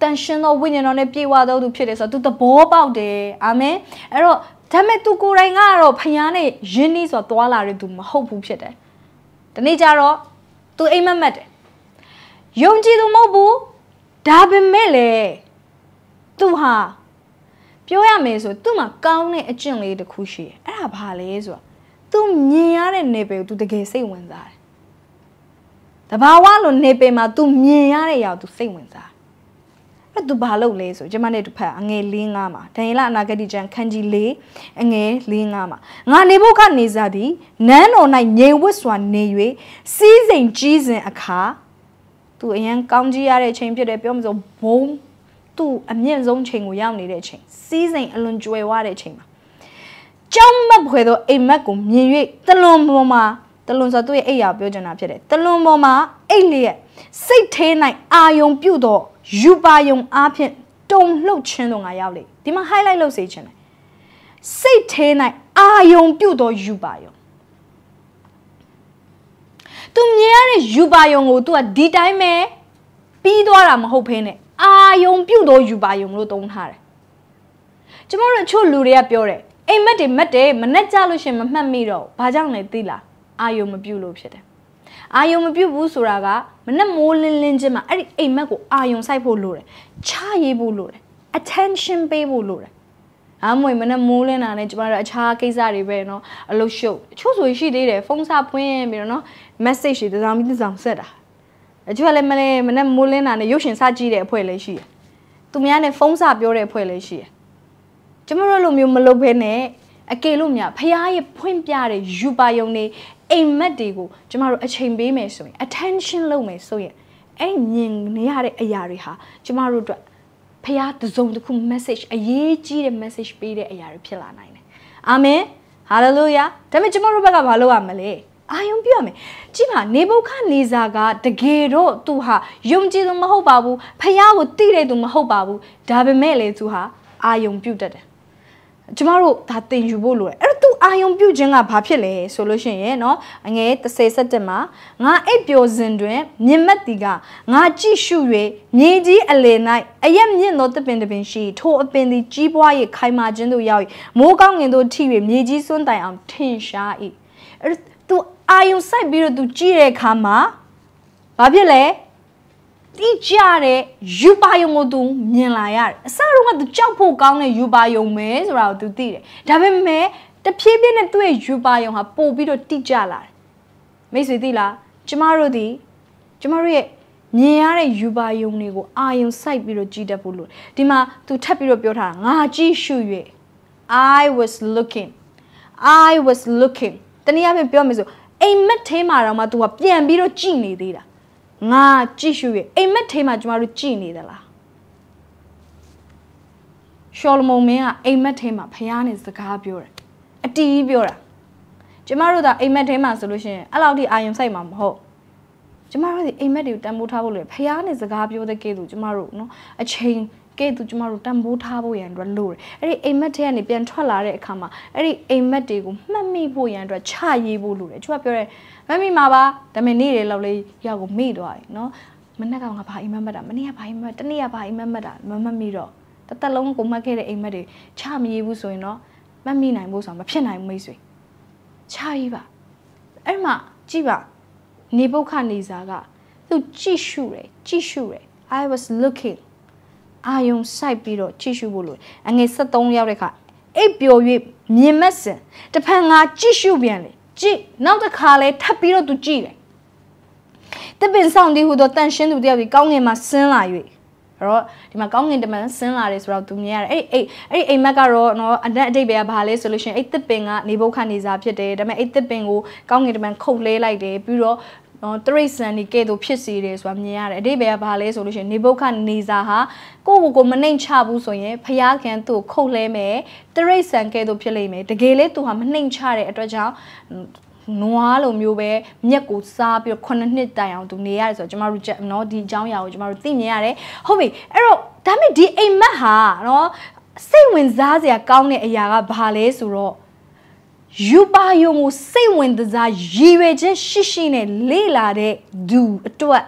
Speaker 1: တန်ရှင်သောဝိညာဉ်တော်နဲ့ပြည့်ဝသောသူဖြစ်တယ်ဆိုတော့ तू သဘောပေါက်တယ်အာမင်အဲ့တော့ဒါပေမဲ့ तू ကိုယ်တိုင်ကတော့ဖခင်နဲ့ယဉ်နီးဆိုတော့သွာလာတဲ့ तू မဟုတ်ဘူးဖြစ်တယ်ဒီနေ့ကျတော့ तू အိမ်မက်မက်တယ်ယုံကြည်သူမဟုတ်ဘူးဒါပေမဲ့လေ तू ဟာပြောရမယ်ဆိုသူ့မှာကောင်းတဲ့အကျင့်လေးတစ်ခုရှိတယ်အဲ့ဒါဘာလဲဆိုတော့ तू မြင်ရတဲ့ level ကို तू တကယ်စိတ်ဝင်စားတယ်တဘာဝလိုနေပေမှာ तू မြင်ရတဲ့အရာကို तू စိတ်ဝင်စားအဲ့ तू ဘာလုပ်လဲဆိုကျမနဲ့တစ်ဖက်အငယ်၄၅မှာဒန်ယေလအနာဂတိကျမ်းခန်းကြီး၄အငယ်၄၅မှာငါနေဖို့ခနေစားသည်နန်းတော်၌ငြိမ်ဝတ်စွာနေ၍စီးစိမ်ကြီးစဉ်အခါ तू အရင်ကောင်းကြီးရတဲ့ချိန်ဖြစ်တယ်ပြောမစို့ဘုံ तू အမြင့်ဆုံးချိန်ကိုရောက်နေတဲ့ချိန်စီးစိမ်အလွန်ကြွယ်ဝတဲ့ချိန်မှာကြောက်မက်ဖွယ်သောအိမ်မက်ကိုမြင်၍တလွန်ပေါ်မှာတလွန်ဆိုသူ့ရဲ့အိယာပြောချင်တာဖြစ်တယ်တလွန်ပေါ်မှာအိတ်လျက်စိတ်ထဲ၌အာယုံပြုတ်သောယူပါယုံအားဖြင့်တုံလှုပ်ခြင်းတို့ငါရောက်လေဒီမှာ highlight လုပ်စေချင်တယ်စိတ်ထဲ၌အာယုံပြုတ်သောယူပါယုံသူမြင်ရတဲ့ယူပါယုံကို तू ကဒီတိုင်းပဲပြီးသွားတာမဟုတ်ဖ ೇನೆ အာယုံပြုတ်သောယူပါယုံလို့သုံးထားတယ်ကျမတို့အချို့လူတွေကပြောတယ်အိမ်မက်တွေမက်တယ်မနှက်ကြလို့ရှင် မမှတ်မိတော့ဘာကြောင့်လဲသိလားအာယုံမပြုတ်လို့ဖြစ်တယ်အာယုံမပြုတ်ဘူးဆိုတာကမနှက်မိုးလင်းလင်းချင်းမှာအဲ့ဒီအိမ်မက်ကိုအာယုံစိုက်ဖို့လိုတယ်ချရေးဖို့လိုတယ် attention ပေးဖို့လိုတယ်အမွေမနဲ့မိုးလင်းတာနဲ့ကျမတို့အခြားကိစ္စတွေပဲเนาะအလုပ်ရှုပ်အချို့ဆိုရှိသေးတယ်ဖုန်းစပွင့်ပြီးတော့เนาะ message တွေတစ်စောင်းပြီးတစ်စောင်းဆက်တာအချို့ကလည်းမလဲမနဲ့မိုးလင်းတာနဲ့ရုပ်ရှင်စကြည့်တဲ့အဖွဲ့လည်းရှိတယ်သူများနဲ့ဖုန်းစပြောတဲ့အဖွဲ့လည်းရှိတယ်ကျမတို့လိုမျိုးမလုပ်ဘဲနဲ့အကေလို့မြဖရားရဲ့ဖွင့်ပြတဲ့ယူပါယုံနေအိမ်မက်တွေကိုကျမတို့အချိန်ပေးမယ်ဆိုရင် attention လုပ်မယ်ဆိုရင်အဲ့မြင်နေရတဲ့အရာတွေဟာကျမတို့အတွက်ဖះတစုံတစ်ခု message အရေးကြီးတဲ့ message ပေးတဲ့အရာတွေဖြစ်လာနိုင်တယ်။အာမင်။ hallelujah ။ဒါပေမဲ့ကျမတို့ဘက်ကမလုပ်ရမလဲ။အာယုံပြရမယ်။ကြည့်ပါနေဘုခနေစာကတကယ်တော့သူဟာယုံကြည်သူမဟုတ်ပါဘူး။ဖះကိုတိတဲ့သူမဟုတ်ပါဘူး။ဒါပေမဲ့လေသူဟာအာယုံပြုတ်တတ်တယ်။ကျမတို့ဒါတင်ယူဖို့လိုတယ်အဲ့တော့ तू အာယုံပြုတ်ခြင်းကဘာဖြစ်လဲဆိုလို့ရှိရင်เนาะအငယ်30စက်တင်မှာငါအိပ်ပျော်စဉ်တွင်မြင့်မက်တီကငါကြည့်ရှု၍မြေကြီးအလယ်၌အရက်မြင့်သောတပင်တပင်ရှိထိုအပင်သည်ကြီးပွား၍ခိုင်မာခြင်းသို့ရောက်၏မိုးကောင်းငင်သို့ထိ၍မြေကြီးစွန့်တိုင်အောင်ထင်ရှား၏အဲ့ तू အာယုံစိုက်ပြီးတော့ तू ကြည့်တဲ့အခါမှာဘာဖြစ်လဲတိကျတဲ့ယူပါယုံကိုသူမြင်လာရတယ်အစတော့ကသူကြောက်ဖို့ကောင်းတဲ့ယူပါယုံပဲဆိုတာကိုသူသိတယ်ဒါပေမဲ့တဖြည်းဖြည်းနဲ့သူ့ရဲ့ယူပါယုံဟာပို့ပြီးတော့တိကျလာတယ်မိတ်ဆွေသိလားကျမတို့ဒီကျမတို့ရဲ့မြင်ရတဲ့ယူပါယုံတွေကိုအာယုံစိုက်ပြီးတော့ကြည့်တတ်ဖို့လို့ဒီမှာသူထပ်ပြီးတော့ပြောထားတာငါကြည့်ရှု၍ I was looking I was looking တနည်းအားဖြင့်ပြောမယ်ဆိုအိမ်မက်ထဲမှာတော့မှ तू ကပြန်ပြီးတော့ကြည့်နေသေးတာငါကြည့်ရှုရအိမ်မက်ထိန်မှာကျမတို့ကြည်နေသလားရှောလမုန်မင်းကအိမ်မက်ထိန်မှာဖယားနဲ့စကားပြောတယ်အတီးပြောတာကျမတို့သာအိမ်မက်ထိန်မှာဆိုလို့ရှိရင်အဲ့လောက်ထိအာယုံစိုက်မှာမဟုတ်ကျမတို့ဒီအိမ်မက်တွေကိုတန်ဖိုးထားဖို့လေဖယားနဲ့စကားပြောတဲ့ကဲသူကျမတို့နော်အချိန်ကဲသူကျမတို့တန်ဖိုးထားဖို့ရန်အတွက်လိုတယ်အဲ့ဒီအိမ်မက်ထဲကနေပြန်ထွက်လာတဲ့အခါမှာအဲ့ဒီအိမ်မက်တွေကိုမှတ်မိဖို့ရန်အတွက်ချရေးဖို့လိုတယ်သူကပြောတယ်မမိမှာပါဒါပေမဲ့နေ့တွေလောက်လေးရောက်ကိုမေ့သွားတယ်နော်မနေ့ကငါဘာအိမ်မက်မက်တာမနေ့ကဘာအိမ်မက်တနေ့ကဘာအိမ်မက်မက်တာမမမိတော့တသက်လုံးကိုမှတ်ခဲ့တဲ့အိမ်မက်တွေချမရေးဘူးဆိုရင်တော့မမိနိုင်ဘူးဆိုတာမဖြစ်နိုင်ဘူးမိတ်ဆွေချရေးပါအဲ့မှာကြည့်ပါ နေပုခနေစာကသူကြည့်ရှုတယ်ကြည့်ရှုတယ် I was looking အာယုံစိုက်ပြီးတော့ကြည့်ရှုဖို့လိုအငွေ73ရောက်တဲ့ခါအိပ်ပျော်၍မြင်မက်စင်တဖန်ငါကြည့်ရှုပြန်လေကြည့်နောက်တစ်ခါလဲထပ်ပြီးတော့သူကြည့်တယ်တပင်ဆောင်တည်းဟူသောတန်ရှင်းသူတယောက်ဒီကောင်းငင်မှာဆင်းလာ၍အဲ့တော့ဒီမှာကောင်းငင်တမန်ဆင်းလာတယ်ဆိုတော့သူမြင်ရတယ်အဲ့အဲ့အဲ့အိမ်မက်ကတော့နော်အနက်အတိတ်ပဲဘာလဲဆိုလို့ရှိရင်အဲ့တစ်ပင်ကနေဘုတ်ခနေစာဖြစ်တယ်ဒါပေမဲ့အဲ့တစ်ပင်ကိုကောင်းငင်တမန်ခုတ်လဲလိုက်တယ်ပြီးတော့တရိစံဒီကဲ့သို့ဖြစ်စေတယ်ဆိုတာမြင်ရတယ်အတိပယ်ကဘာလဲဆိုလို့ရှိရင်နေဘုခနေစာဟာကိုယ့်ကိုယ်ကိုမနှိမ်ချဘူးဆိုရင်ဖယားခံသူ့ခုတ်လဲမယ်တရိစံကဲ့သို့ဖြစ်လိမ့်မယ်တကယ်လေသူဟာမနှိမ်ချတဲ့အတွက်ကြောင့်နွားလိုမျိုးပဲမြက်ကိုစားပြီးတော့9နှစ်တိုင်အောင်သူနေရတယ်ဆိုတော့ကျမတို့เนาะဒီအကြောင်းအရာကိုကျမတို့သိမြင်ရတယ်ဟုတ်ပြီအဲ့တော့ဒါပေမဲ့ဒီအိမ်မက်ဟာเนาะစိတ်ဝင်စားစရာကောင်းတဲ့အရာကဘာလဲဆိုတော့ယူပါယုံကိုစိတ်ဝင်စားရည်ရွယ်ချက်ရှိရှိနဲ့လေ့လာတဲ့သူအတွက်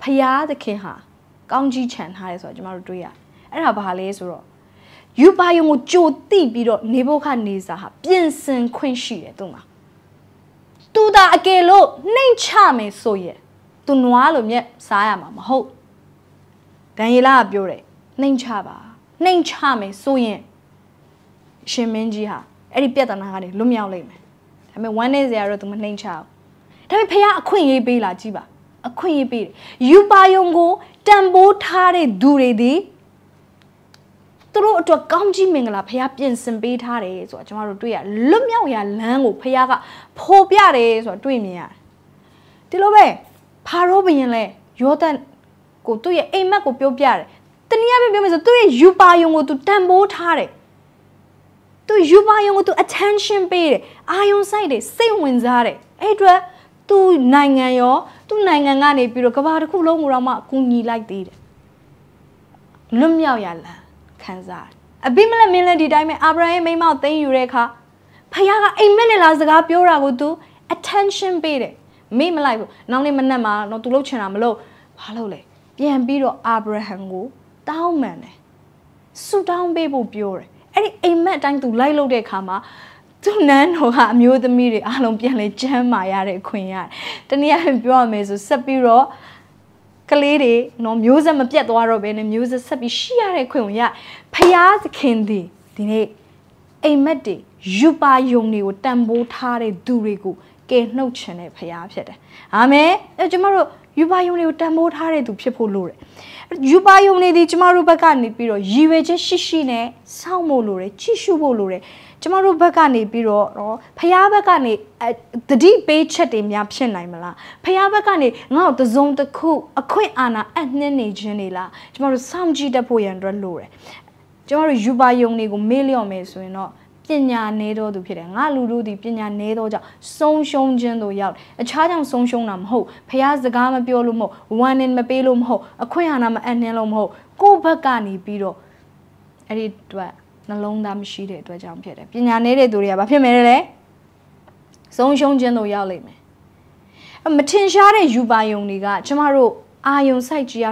Speaker 1: ဖရာသခင်ဟာကောင်းကြီးချန်ထားတယ်ဆိုတော့ကျမတို့တွေ့ရအဲ့ဒါဘာလဲဆိုတော့ယူပါယုံကိုကြိုတိပြီးတော့နေဖို့ခနေစာဟာပြင်ဆင်ခွင့်ရှိတယ်သူမှာသူသာအကယ်လို့နှိမ်ချမယ်ဆိုရင်သူနွားလိုမျက်စားရမှာမဟုတ်ဒန်ယေလကပြောတယ်နှိမ်ချပါနှိမ်ချမယ်ဆိုရင်ရှင်မင်းကြီးဟာအဲ့ဒီပြဿနာကနေလွတ်မြောက်လိမ့်မယ်ဒါပေမဲ့ဝမ်းနေစရာတော့သူမနှိမ်ချဘူးဒါပေမဲ့ဖခင်အခွင့်ရေးပေးလာကြည့်ပါအခွင့်ရေးပေးတယ်ယူပါယုံကိုတန်ဖိုးထားတဲ့သူတွေဒီသူတို့အတွက်ကောင်းကြီးမင်္ဂလာဖခင်ပြင်ဆင်ပေးထားတယ်ဆိုတာကျွန်တော်တို့တွေ့ရလွတ်မြောက်ရာလမ်းကိုဖခင်ကဖော်ပြတယ်ဆိုတာတွေ့မြင်ရတယ်ဒီလိုပဲဖာရောဘုရင်လဲယောသန်ကိုသူ့ရဲ့အိမ်မက်ကိုပြောပြတယ်တနည်းအားဖြင့်ပြောမယ်ဆိုသူ့ရဲ့ယူပါယုံကိုသူတန်ဖိုးထားတယ်သူယူပါယုံကိုသူ attention ပေးတယ်အာယုံဆိုင်တယ်စိတ်ဝင်စားတယ်အဲ့အတွက်သူနိုင်ငံရောသူနိုင်ငံကနေပြီးတော့ကဘာတစ်ခုလုံးကိုတော့မှကူညီလိုက်သေးတယ်လွတ်မြောက်ရလန်ခံစားတယ်အဘိမလက်မင်းလည်းဒီတိုင်းပဲအာဗြဟံမိမောက်သိမ်းယူတဲ့အခါဖခင်ကအိမ်မက်နဲ့လာစကားပြောတာကိုသူ attention ပေးတယ်မေ့မလိုက်ဘူးနောက်နေ့မနက်မှာတော့သူလှုပ်ချင်တာမလို့ဘာလုပ်လဲပြန်ပြီးတော့အာဗြဟံကိုတောင်းပန်တယ်ဆူတောင်းပေးဖို့ပြောတယ်အဲ့ဒီအိမ်မက်အတိုင်းသူလိုက်လို့တဲ့အခါမှာသူနန်းတော်ကအမျိုးသမီးတွေအားလုံးပြန်လဲကျမ်းမာရတဲ့အခွင့်ရတယ်။တနည်းအားဖြင့်ပြောရမယ်ဆိုဆက်ပြီးတော့ကလေးတွေနော်မျိုးဆက်မပြတ်သွားတော့ဘဲနဲ့မျိုးဆက်ဆက်ပြီးရှိရတဲ့အခွင့်ကိုရဖျားသခင်သည်ဒီနေ့အိမ်မက်တွေယူပါယုံတွေကိုတန်ဖိုးထားတဲ့သူတွေကိုကယ်နှုတ်ချင်တဲ့ဖျားဖြစ်တယ်။အာမင်။အဲကျွန်တော်တို့ယူပါယုံတွေကိုတန်ဖိုးထားတဲ့သူဖြစ်ဖို့လိုတယ်ယူပါယုံတွေဒီကျမတို့ဘက်ကနေပြီးတော့ရည်ရွယ်ချက်ရှိရှိနဲ့စောင့်ဖို့လိုတယ်ကြည့်ရှုဖို့လိုတယ်ကျမတို့ဘက်ကနေပြီးတော့နော်ဖះဘက်ကနေတတိပေးချက်တွေများဖြစ်နိုင်မလားဖះဘက်ကနေငါ့ကိုတစုံတစ်ခုအခွင့်အာဏာအနှင်းနေခြင်းနေလားကျမတို့စောင့်ကြည့်တတ်ဖို့ရန်အတွက်လိုတယ်ကျမတို့ယူပါယုံတွေကိုမေ့လျော့မယ်ဆိုရင်တော့ပညာနေတော့သူဖြစ်တယ်ငါလူတို့ဒီပညာနေတော့ကြောင့်ဆုံးရှုံးခြင်းတို့ရောက်အခြားကြောင့်ဆုံးရှုံးတာမဟုတ်ဖះစကားမပြောလို့မဟုတ်ဝမ်းနဲ့မပေးလို့မဟုတ်အခွင့်အာဏာမအပ်နှင်းလို့မဟုတ်ကိုယ့်ဘက်ကနေပြီးတော့အဲ့ဒီအတွက်နှလုံးသားမရှိတဲ့အတွက်ကြောင့်ဖြစ်တယ်ပညာနေတဲ့သူတွေကဘာဖြစ်မယ်လဲဆုံးရှုံးခြင်းတို့ရောက်လိမ့်မယ်မထင်ရှားတဲ့ယူပါယုံတွေကကျမတို့အာယုံစိုက်ကြီး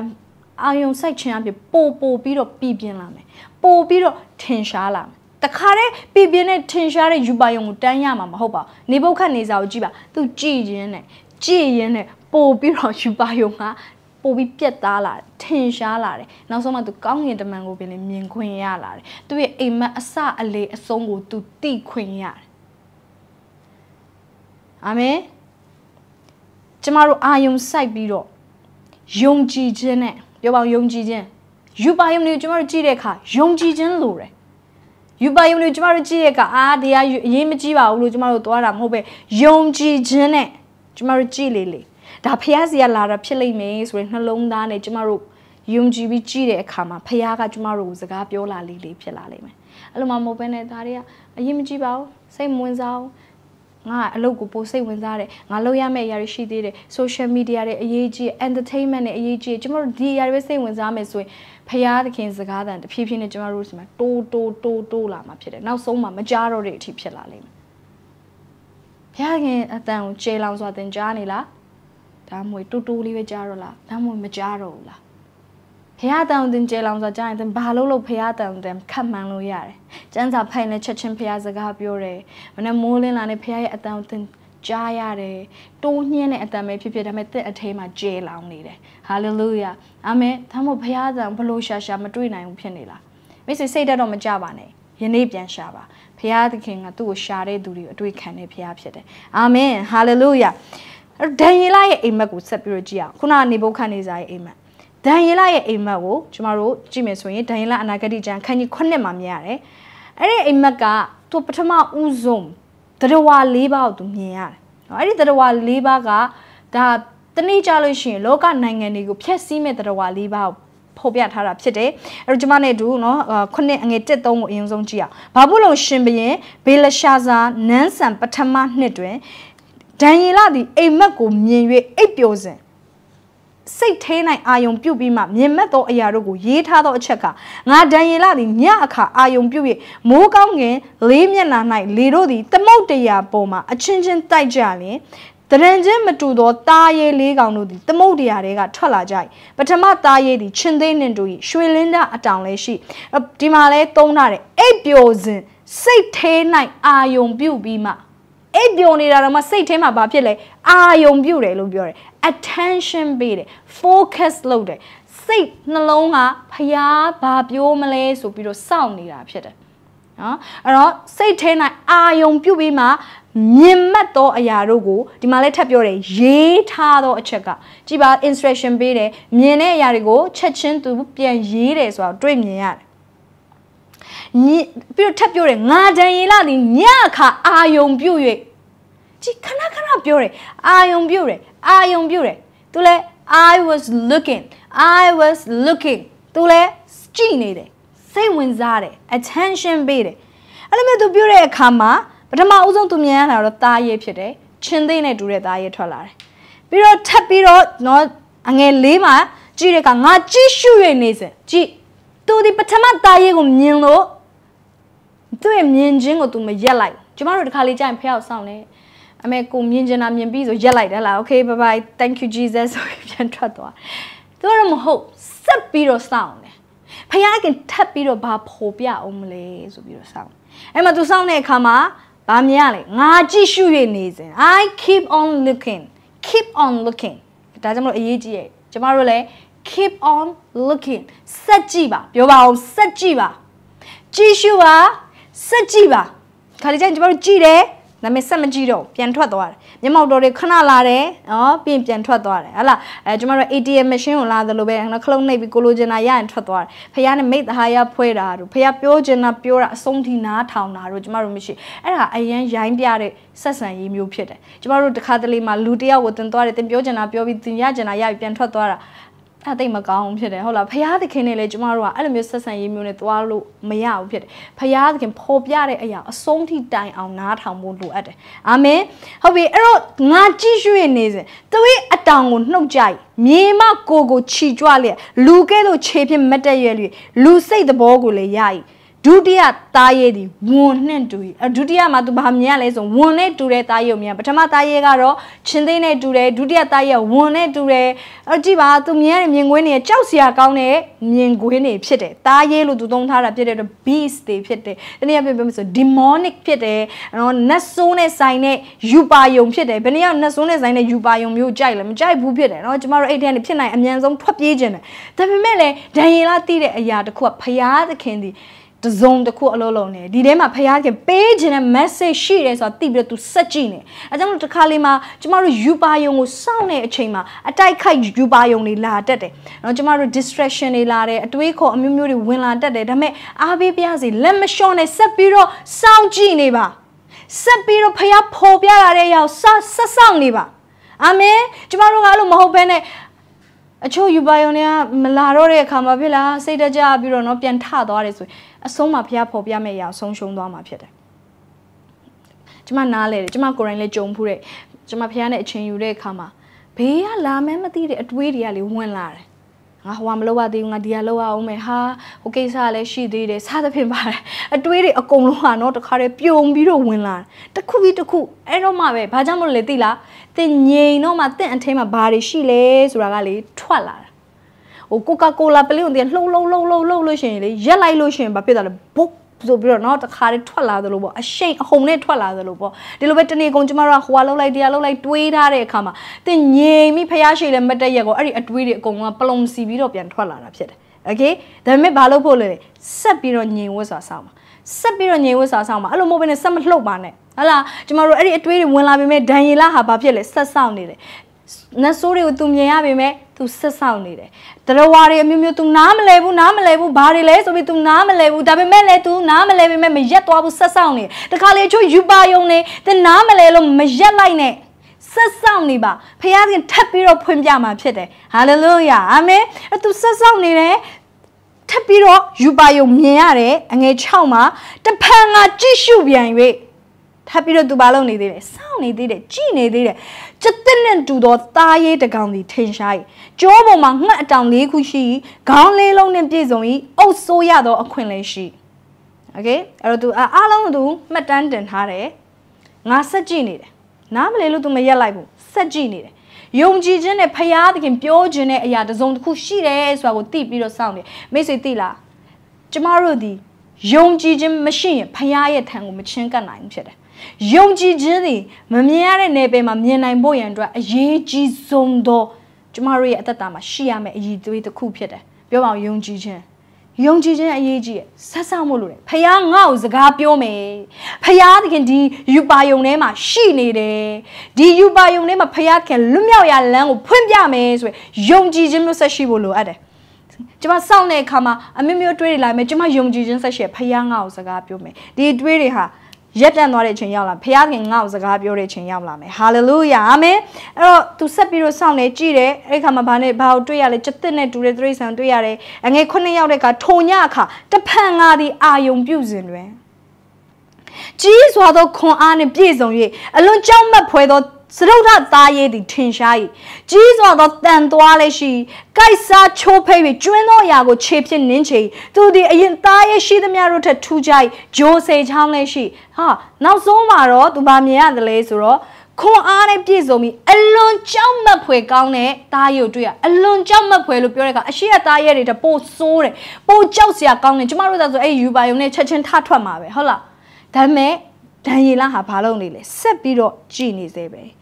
Speaker 1: အာယုံစိုက်ခြင်းအပြင်ပို့ပို့ပြီးတော့ပြည်ပြင်းလာမယ်ပို့ပြီးတော့ထင်ရှားလာမယ်တခါတည်းပြပြင်းနဲ့ထင်ရှားတဲ့ယူပါယုံကိုတန်းရမှာမဟုတ်ပါဘူးနေပုတ်ခတ်နေစာကိုကြည့်ပါသူကြည်ရင်းနဲ့ကြည်ရင်းနဲ့ပို့ပြီးတော့ယူပါယုံကပို့ပြီးပြက်သားလာတယ်ထင်ရှားလာတယ်နောက်ဆုံးမှသူကောင်းငင်တမန်ကိုပင်လည်းမြင်ခွင့်ရလာတယ်သူရဲ့အိမ်မက်အစအလေအဆုံးကိုသူသိခွင့်ရတယ်အာမင်ကျမတို့အာယုံစိုက်ပြီးတော့ယုံကြည်ခြင်းနဲ့ပြောပါယုံကြည်ခြင်းယူပါယုံတွေကိုကျမတို့ကြည့်တဲ့အခါယုံကြည်ခြင်းလိုတယ်ယူပါယုံတွေကျမတို့ကြည့်ရကအာတရားအရေးမကြီးပါဘူးလို့ကျမတို့သွားတာမဟုတ်ပဲယုံကြည်ခြင်းနဲ့ကျမတို့ကြည်လေလေဒါဖះစီကလာတာဖြစ်လိမ့်မယ်ဆိုရင်နှလုံးသားနဲ့ကျမတို့ယုံကြည်ပြီးကြည်တဲ့အခါမှာဖះကကျမတို့ကိုစကားပြောလာလေလေဖြစ်လာလိမ့်မယ်အဲ့လိုမှမဟုတ်ဘဲနဲ့ဒါတွေကအရေးမကြီးပါဘူးစိတ်မဝင်စားဘူးငါအလုပ်ကိုပိုစိတ်ဝင်စားတယ်ငါလုပ်ရမယ့်အရာတွေရှိသေးတယ် social media တွေအရေးကြီး entertainment တွေအရေးကြီးကျမတို့ဒီအရာတွေစိတ်ဝင်စားမယ်ဆိုရင်ဖရာသခင်စကားသံတဖြည်းဖြည်းနဲ့ကျမတို့စီမှာတိုးတိုးတိုးတိုးလာမှာဖြစ်တယ်နောက်ဆုံးမှာမကြတော့တဲ့အထိဖြစ်လာလိမ့်မယ်ဖရာခင်အတန်ကိုကျေလောင်စွာသင်ကြားနေလားဒါမှမဟုတ်တိုးတိုးလေးပဲကြားတော့လားဒါမှမဟုတ်မကြားတော့ဘူးလားဖရာတောင်တင်ကျေလောင်ဆိုကြရင်တင်ဘာလို့လို့ဖရာတောင်တင်ခတ်မှန်လို့ရတယ်။ကျန်းစာဖိုင်နဲ့ချက်ချင်းဖရာစကားပြောတယ်။မနေ့မိုးလင်းလာနေဖရာရဲ့အတန်တင်ကြားရတယ်တိုးညှင်းတဲ့အတန်ပဲဖြစ်ဖြစ်ဒါပေမဲ့တစ်အထဲမှာကျဲလောင်နေတယ်ဟာလေလုယာအာမင်ဒါမှမဟုတ်ဘုရားသံဘလို့ရှာရှာမတွေ့နိုင်ဘူးဖြစ်နေလားမိတ်ဆွေစိတ်ဓာတ်တော့မကြပါနဲ့ယနေ့ပြန်ရှာပါဘုရားသခင်ကသူ့ကိုရှာတဲ့သူတွေကိုအတွေ့ခံတဲ့ဘုရားဖြစ်တယ်အာမင်ဟာလေလုယာဒံယေလရဲ့အိမ်မက်ကိုဆက်ပြီးတော့ကြည့်အောင်ခုနကနေဘုခတ်နေစာရဲ့အိမ်မက်ဒံယေလရဲ့အိမ်မက်ကိုကျမတို့ကြည့်မယ်ဆိုရင်ဒံယေလအနာဂတိကျမ်းခန်းကြီး9မှာမြင်ရတယ်အဲ့ဒီအိမ်မက်ကသူပထမဦးဆုံးတရဝ၄ပါးကိုသူမြင်ရတယ်။နော်အဲ့ဒီတရဝ၄ပါးကဒါတနည်းကြလို့ရှိရင်လောကနိုင်ငံတွေကိုဖျက်ဆီးမဲ့တရဝ၄ပါးကိုဖော်ပြထားတာဖြစ်တယ်။အဲ့တော့ကျမနဲ့အတူနော်ခုနှစ်အငွေ1 3ကိုအရင်ဆုံးကြည့်အောင်။ဘာဘူးလုံရှင်ဘရင်ဘေလရှာဇာနန်းဆန်ပထမနှစ်တွင်ဒံယေလသည်အိမ်မက်ကိုမြင်၍အိပ်ပျော်စဉ်စိတ်ထဲ၌အာယုံပြုတ်ပြီးမှမြင်မက်သောအရာတို့ကိုရေးထားသောအချက်ကငါဒံယေလသည်ညအခါအာယုံပြုတ်၍မိုးကောင်းငင်လေးမျက်နှာ၌လေတို့သည်သမုတ်တရာပေါ်မှအချင်းချင်းတိုက်ကြလျင်တရံချင်းမတူသောတာရဲလေးကောင်တို့သည်သမုတ်တရာတွေကထွက်လာကြ၏ပထမတာရဲသည်ချင်းသိနှင့်တူ၏ရွှေလင်းသားအတောင်လည်းရှိဒီမှာလဲသုံးထားတယ်အိပ်ပျော်စဉ်စိတ်ထဲ၌အာယုံပြုတ်ပြီးမှအိပ်ပျော်နေတာတော့မှစိတ်ထဲမှာဘာဖြစ်လဲအာယုံပြုတ်တယ်လို့ပြောတယ် attention ပေးတယ် focus လုပ်တယ်စိတ်နှလုံးကဖျားဘာပြောမလဲဆိုပြီးတော့စောင့်နေတာဖြစ်တယ်နော်အဲ့တော့စိတ်ထဲ၌အာယုံပြုတ်ပြီးမှမြင်မှတ်သောအရာတို့ကိုဒီမှာလည်းထပ်ပြောတယ်ရေးထားသောအချက်ကကြည်ပါ instruction ပေးတယ်မြင်တဲ့အရာတွေကိုချက်ချင်းသူပြန်ရေးတယ်ဆိုတော့တွေ့မြင်ရတယ်ပြီးတော့ထပ်ပြောတယ်ငါဒံရီလာသည်ညခါအာယုံပြုတ်၍ကြည်ခဏခဏပြောတယ်အာယုံပြုတ်တယ်အာယုံပြုတ်တယ်သူလဲ I was looking I was looking သူလဲကြည့်နေတယ်စိတ်ဝင်စားတယ် attention ပေးတယ်အဲ့လိုမျိုးသူပြောတဲ့အခါမှာပထမအဦးဆုံးသူမြင်ရတာတော့သားရဲဖြစ်တယ်ချင်းသိနဲ့တူတဲ့သားရဲထွက်လာတယ်ပြီးတော့ထပ်ပြီးတော့နော်အငယ်လေးမှာကြည့်တဲ့အခါငါကြည့်ရှုရနေစဉ်ကြည့်သူဒီပထမသားရဲကိုမြင်လို့သူ့ရဲ့မြင်ချင်းကို तू မရက်လိုက်ကျမတို့တစ်ခါလေးကြာရင်ဖះကိုစောင့်နေအမေကိုမြင်ချင်တာမြင်ပြီးဆိုရက်လိုက်တယ်လား okay bye bye thank you jesus ဆိုပြန်ထွက်သွားသူကတော့မဟုတ်ဆက်ပြီးတော့စောင့်တယ်ဖះကထပ်ပြီးတော့ဘာဖို့ပြအောင်မလဲဆိုပြီးတော့စောင့်အဲ့မှာ तू စောင့်တဲ့အခါမှာဘာမြင်ရလဲငါကြည့်ရှု၍နေစဉ် i keep on looking keep on looking ဒါကြောင့်မလို့အရေးကြီးရဲ့ကျမတို့လည်း keep on looking ဆက်ကြည့်ပါပြောပါအောင်ဆက်ကြည့်ပါကြည့်ရှုပါဆက်ကြည့်ပါခါလေးကျရင်ကျမတို့ကြည့်တယ်ဒါပေမဲ့ဆက်မကြည့်တော့ပြန်ထွက်သွားတယ်မျက်မှောက်တော်တွေခဏလာတယ်နော်ပြင်ပြန်ထွက်သွားတယ်ဟလာအဲကျမတို့ ATM machine ကိုလာသလိုပဲနော်ခလုံးနှိပ်ပြီးကိုလိုချင်တာရရင်ထွက်သွားတယ်ဖခင်နဲ့မိသဟာရဖွဲ့တာတို့ဖခင်ပြောချင်တာပြောတာအဆုံးထိနားထောင်တာတို့ကျမတို့မရှိအဲ့ဒါအရင်ရိုင်းပြတဲ့ဆက်ဆံရေးမျိုးဖြစ်တယ်ကျမတို့တစ်ခါတလေမှာလူတယောက်ကိုတင်သွားတယ်တင်ပြောချင်တာပြောပြီးတင်ရချင်တာရပြီးပြန်ထွက်သွားတာအဲ့တိတ်မကောင်းဖြစ်တယ်ဟုတ်လားဖရာသခင်နဲ့လည်းကျမတို့ကအဲ့လိုမျိုးဆက်ဆံရေးမျိုးနဲ့သွားလို့မရဘူးဖြစ်တယ်ဖရာသခင်ပေါ်ပြတဲ့အရာအဆုံးထိတိုင်အောင်နားထောင်ဖို့လိုအပ်တယ်အာမင်ဟုတ်ပြီအဲ့တော့ငါကြည့်ရှုရနေစဉ်သူ့အတောင်ကိုနှုတ်ကြိုက် မြေမကိုကိုခြိကြွလျက်လူကဲ့သို့ခြေဖြင့်မတက်ရွယ်လျက်လူစိတ်သဘောကိုလည်းရ၏ဒုတိယသားရဲသည်ဝန်နှင့်တူ၏ဒုတိယမှာသူဘာမြင်ရလဲဆိုဝန်နဲ့တူတဲ့သားရဲကိုမြင်ပထမသားရဲကတော့ချင်းသိနဲ့တူတယ်ဒုတိယသားရဲဝန်နဲ့တူတယ်အဲ့ကြည့်ပါသူမြင်ရတဲ့မြင်ကွင်းတွေကြောက်စရာကောင်းတဲ့မြင်ကွင်းတွေဖြစ်တယ်သားရဲလို့သူသုံးထားတာဖြစ်တဲ့အတွက် beast တွေဖြစ်တယ်တနည်းပြောပြမယ်ဆို demonic ဖြစ်တယ်နော်နတ်ဆိုးနဲ့ဆိုင်တဲ့ယူပါယုံဖြစ်တယ်ဘယ်နည်းအောင်နတ်ဆိုးနဲ့ဆိုင်တဲ့ယူပါယုံမျိုးကြိုက်လဲမကြိုက်ဘူးဖြစ်တယ်နော်ကျမတို့အဲ့ထဲကနေဖြစ်နိုင်အမြန်ဆုံးထွက်ပြေးခြင်းပဲဒါပေမဲ့လည်းဒံယေလသိတဲ့အရာတစ်ခုကဖျားသခင်သည်တစုံတစ်ခုအလုပ်လုပ်နေဒီထဲမှာဖခင်ခင်ပေးခြင်းနဲ့ message ရှိတယ်ဆိုတာသိပြီးတော့ तू စက်ကြည့်နေအဲကြောင့်မို့တခါလေးမှာ ကျမတို့ယူပါယုံကိုစောင့်တဲ့အချိန်မှာအတိုက်ခိုက်ယူပါယုံတွေလာတတ်တယ်နော်ကျမတို့ distraction တွေလာတယ်အတွေးခေါ်အမျိုးမျိုးတွေဝင်လာတတ်တယ်ဒါပေမဲ့အားပေးပြစီလက်မလျှော့နဲ့ဆက်ပြီးတော့စောင့်ကြည့်နေပါဆက်ပြီးတော့ဖခင်ပေါ်ပြလာတဲ့အရာကိုဆက်ဆောင်နေပါအာမင်ကျမတို့ကအဲ့လိုမဟုတ်ဘဲနဲ့အချို့ယူပါယုံတွေကမလာတော့တဲ့အခါမှာဖြစ်လားစိတ်တကြပြီးတော့เนาะပြန်ထသွားတယ်ဆိုရင်အဆုံးမှာဘုရားဖော်ပြမယ့်အရာဆုံးရှုံးသွားမှာဖြစ်တယ်။ကျမနားလဲတယ်ကျမကိုယ်တိုင်လည်းကြုံဖူးတယ်ကျမဘုရားနဲ့အချင်းယူတဲ့အခါမှာဘေးကလာမဲမသိတဲ့အတွေးတွေကလေဝင်လာတယ်ငါဟိုကမလုပ်ရသေးဘူးငါဒီကလုပ်ရအောင်မယ်ဟာဟိုကိစ္စလည်းရှိသေးတယ်စသဖြင့်ပါတယ်အတွေးတွေအကုန်လုံးဟာနော်တခါတည်းပြုံပြီးတော့ဝင်လာတစ်ခုပြီးတစ်ခုအဲ့တော့မှပဲဘာကြောင့်မလို့လဲသိလားတင်ငိန်တော့မှတင့်အထင်းမှာဘာတွေရှိလဲဆိုတာကလေထွက်လာတာဟိုကိုကာကိုလာပလင်းကိုတင်လှုပ်လှုပ်လှုပ်လှုပ်လှုပ်လို့ရှိရင်လေရက်လိုက်လို့ရှိရင်ဘာဖြစ်တာလဲဘုတ်ဆိုပြီးတော့เนาะတခါတည်းထွက်လာသလိုပေါ့အရှိန်အဟုန်နဲ့ထွက်လာသလိုပေါ့ဒီလိုပဲတနေ့ကုန်ကျမတို့ကဟိုကလောက်လိုက်တရားလောက်လိုက်တွေးထားတဲ့အခါမှာတင်ငြိမ်ပြီးဖျားရှိလည်းမတက်ရက်ကိုအဲ့ဒီအတွေးတွေအကုန်လုံးကပလုံစီပြီးတော့ပြန်ထွက်လာတာဖြစ်တယ်โอเคဒါပေမဲ့ဘာလို့ဖို့လဲဆက်ပြီးတော့ငြိမ်ဝတ်စွာစောင့်ပါဆက်ပြီးတော့ငြိမ်ဝတ်စွာစောင့်ပါအဲ့လိုမဟုတ်ဘဲနဲ့ဆက်မလှုပ်ပါနဲ့ဟလာကျမတို့အဲ့ဒီအတွေးတွေဝင်လာပြီမဲ့ဒန်ရီလာဟာဘာဖြစ်လဲဆက်ဆောင်နေတယ်နတ်ဆိုးတွေကိုသူမြင်ရပေမဲ့သူဆက်ဆောင်နေတယ်တရဝါတွေအမျိုးမျိုး तू နားမလဲဘူးနားမလဲဘူးဘာတွေလဲဆိုပြီး तू နားမလဲဘူးဒါပေမဲ့လည်း तू နားမလဲပေမဲ့မရက်သွားဘူးဆက်ဆောင်နေတခါလေချို့ယူပါယုံနေသင်နားမလဲလို့မရက်လိုက်နဲ့ဆက်ဆောင်နေပါဖခင်ထပ်ပြီးတော့ဖွင့်ပြမှာဖြစ်တယ်ဟာလေလုယာအာမင်အဲ့ तू ဆက်ဆောင်နေတယ်ထပ်ပြီးတော့ယူပါယုံမြင်ရတယ်အငယ်6မှာတဖန်ကကြည့်ရှုပြန်၍ထပ်ပြီးတော့ तू ဘာလုပ်နေသေးတယ်စောင့်နေသေးတယ်ကြည့်နေသေးတယ်ကျစ်တစ်နဲ့တူသောသားရဲတကောင်သည်ထင်ရှား၏ကြောပေါ်မှာငှက်အတောင်လေးခုရှိ၏ခေါင်းလေးလုံးနှင့်ပြည့်စုံ၏အုပ်ဆိုးရသောအခွင့်လည်းရှိโอเคအဲ့တော့သူအားလုံးသူမှတ်တမ်းတင်ထားတယ်ငါဆက်ကြည့်နေတယ်နားမလည်လို့သူမရက်လိုက်ဘူးဆက်ကြည့်နေတယ်ယုံကြည်ခြင်းနဲ့ဖရာသခင်ပြောခြင်းနဲ့အရာတစ်စုံတစ်ခုရှိတယ်ဆိုတာကိုသိပြီးတော့စောင့်နေမိတ်ဆွေသိလားကျမတို့ဒီယုံကြည်ခြင်းမရှိရင်ဖရာရဲ့ထံကိုမချင်းကပ်နိုင်ဘူးဖြစ်တယ်ယုံကြည်ခြင်းသည်မမြင်ရတဲ့နယ်ပယ်မှာမြင်နိုင်ဖို့ရန်အတွက်အရေးကြီးဆုံးသောကျမတို့ရဲ့အသက်တာမှာရှိရမယ့်အရေးသွေးတစ်ခုဖြစ်တယ်ပြောပါအောင်ယုံကြည်ခြင်းယုံကြည်ခြင်းအရေးကြီးရဆက်ဆောင်မှုလို့တယ်ဖခင်ငါ့ကိုစကားပြောမယ်ဖခင်သခင်ဒီယူပါယုံထဲမှာရှိနေတယ်ဒီယူပါယုံထဲမှာဖခင်လွတ်မြောက်ရလမ်းကိုဖွင့်ပြမယ်ဆိုရယ်ယုံကြည်ခြင်းမျိုးဆက်ရှိဖို့လိုအပ်တယ်ကျမစောင့်တဲ့အခါမှာအမျိုးမျိုးတွေးတွေလာမယ်ကျမယုံကြည်ခြင်းဆက်ရှိရဖခင်ငါ့ကိုစကားပြောမယ်ဒီတွေးတွေဟာရက်တန့်သွားတဲ့အချိန်ရောက်လာဘုရားခင်ငါ့ကိုစကားပြောတဲ့အချိန်ရောက်လာမယ်ဟာလေလုယာအာမင်အဲ့တော့သူဆက်ပြီးတော့စောင့်နေကြည်တယ်အဲ့ခါမှာဘာနဲ့ဘာကိုတွေ့ရလဲကျစ်တဲ့နဲ့တူတဲ့သရိษံတွေ့ရတယ်အငယ်ခုနှစ်ရောက်တဲ့အခါထုံညအခါတဖန်ငါသည်အာယုံပြုစဉ်တွင်ကြီးစွာသောခွန်အားနှင့်ပြည့်စုံ၍အလွန်ကြောက်မက်ဖွယ်သောစရုပ်ထသားရည်သည်ထင်ရှား၏ကြီးစွာသောတန်သွားလည်းရှိကိုက်စားချိုးဖိတ်၍ကျွင်းသောအရာကိုခြေဖြင့်နင်းချေသူသည်အရင်သားရည်ရှိသမျှတို့ထက်ထူးကြ၏ဂျိုစေချောင်းလည်းရှိဟာနောက်ဆုံးမှာတော့သူမမြင်ရသလဲဆိုတော့ခွန်အားနဲ့ပြည့်စုံပြီးအလွန်ကြောက်မက်ဖွယ်ကောင်းတဲ့သားရည်ကိုတွေ့ရအလွန်ကြောက်မက်ဖွယ်လို့ပြောတဲ့အခါအရှိရသားရည်တွေတပိုးဆိုးတယ်ပိုးကြောက်စရာကောင်းတယ်ကျမတို့သာဆိုအဲ့ယူပါယုံနဲ့ချက်ချင်းထထွက်မှာပဲဟုတ်လားဒါပေမဲ့ဒန်ရီလာဟာဘာလုပ်နေလဲဆက်ပြီးတော့ကြည်နေသေးပဲ။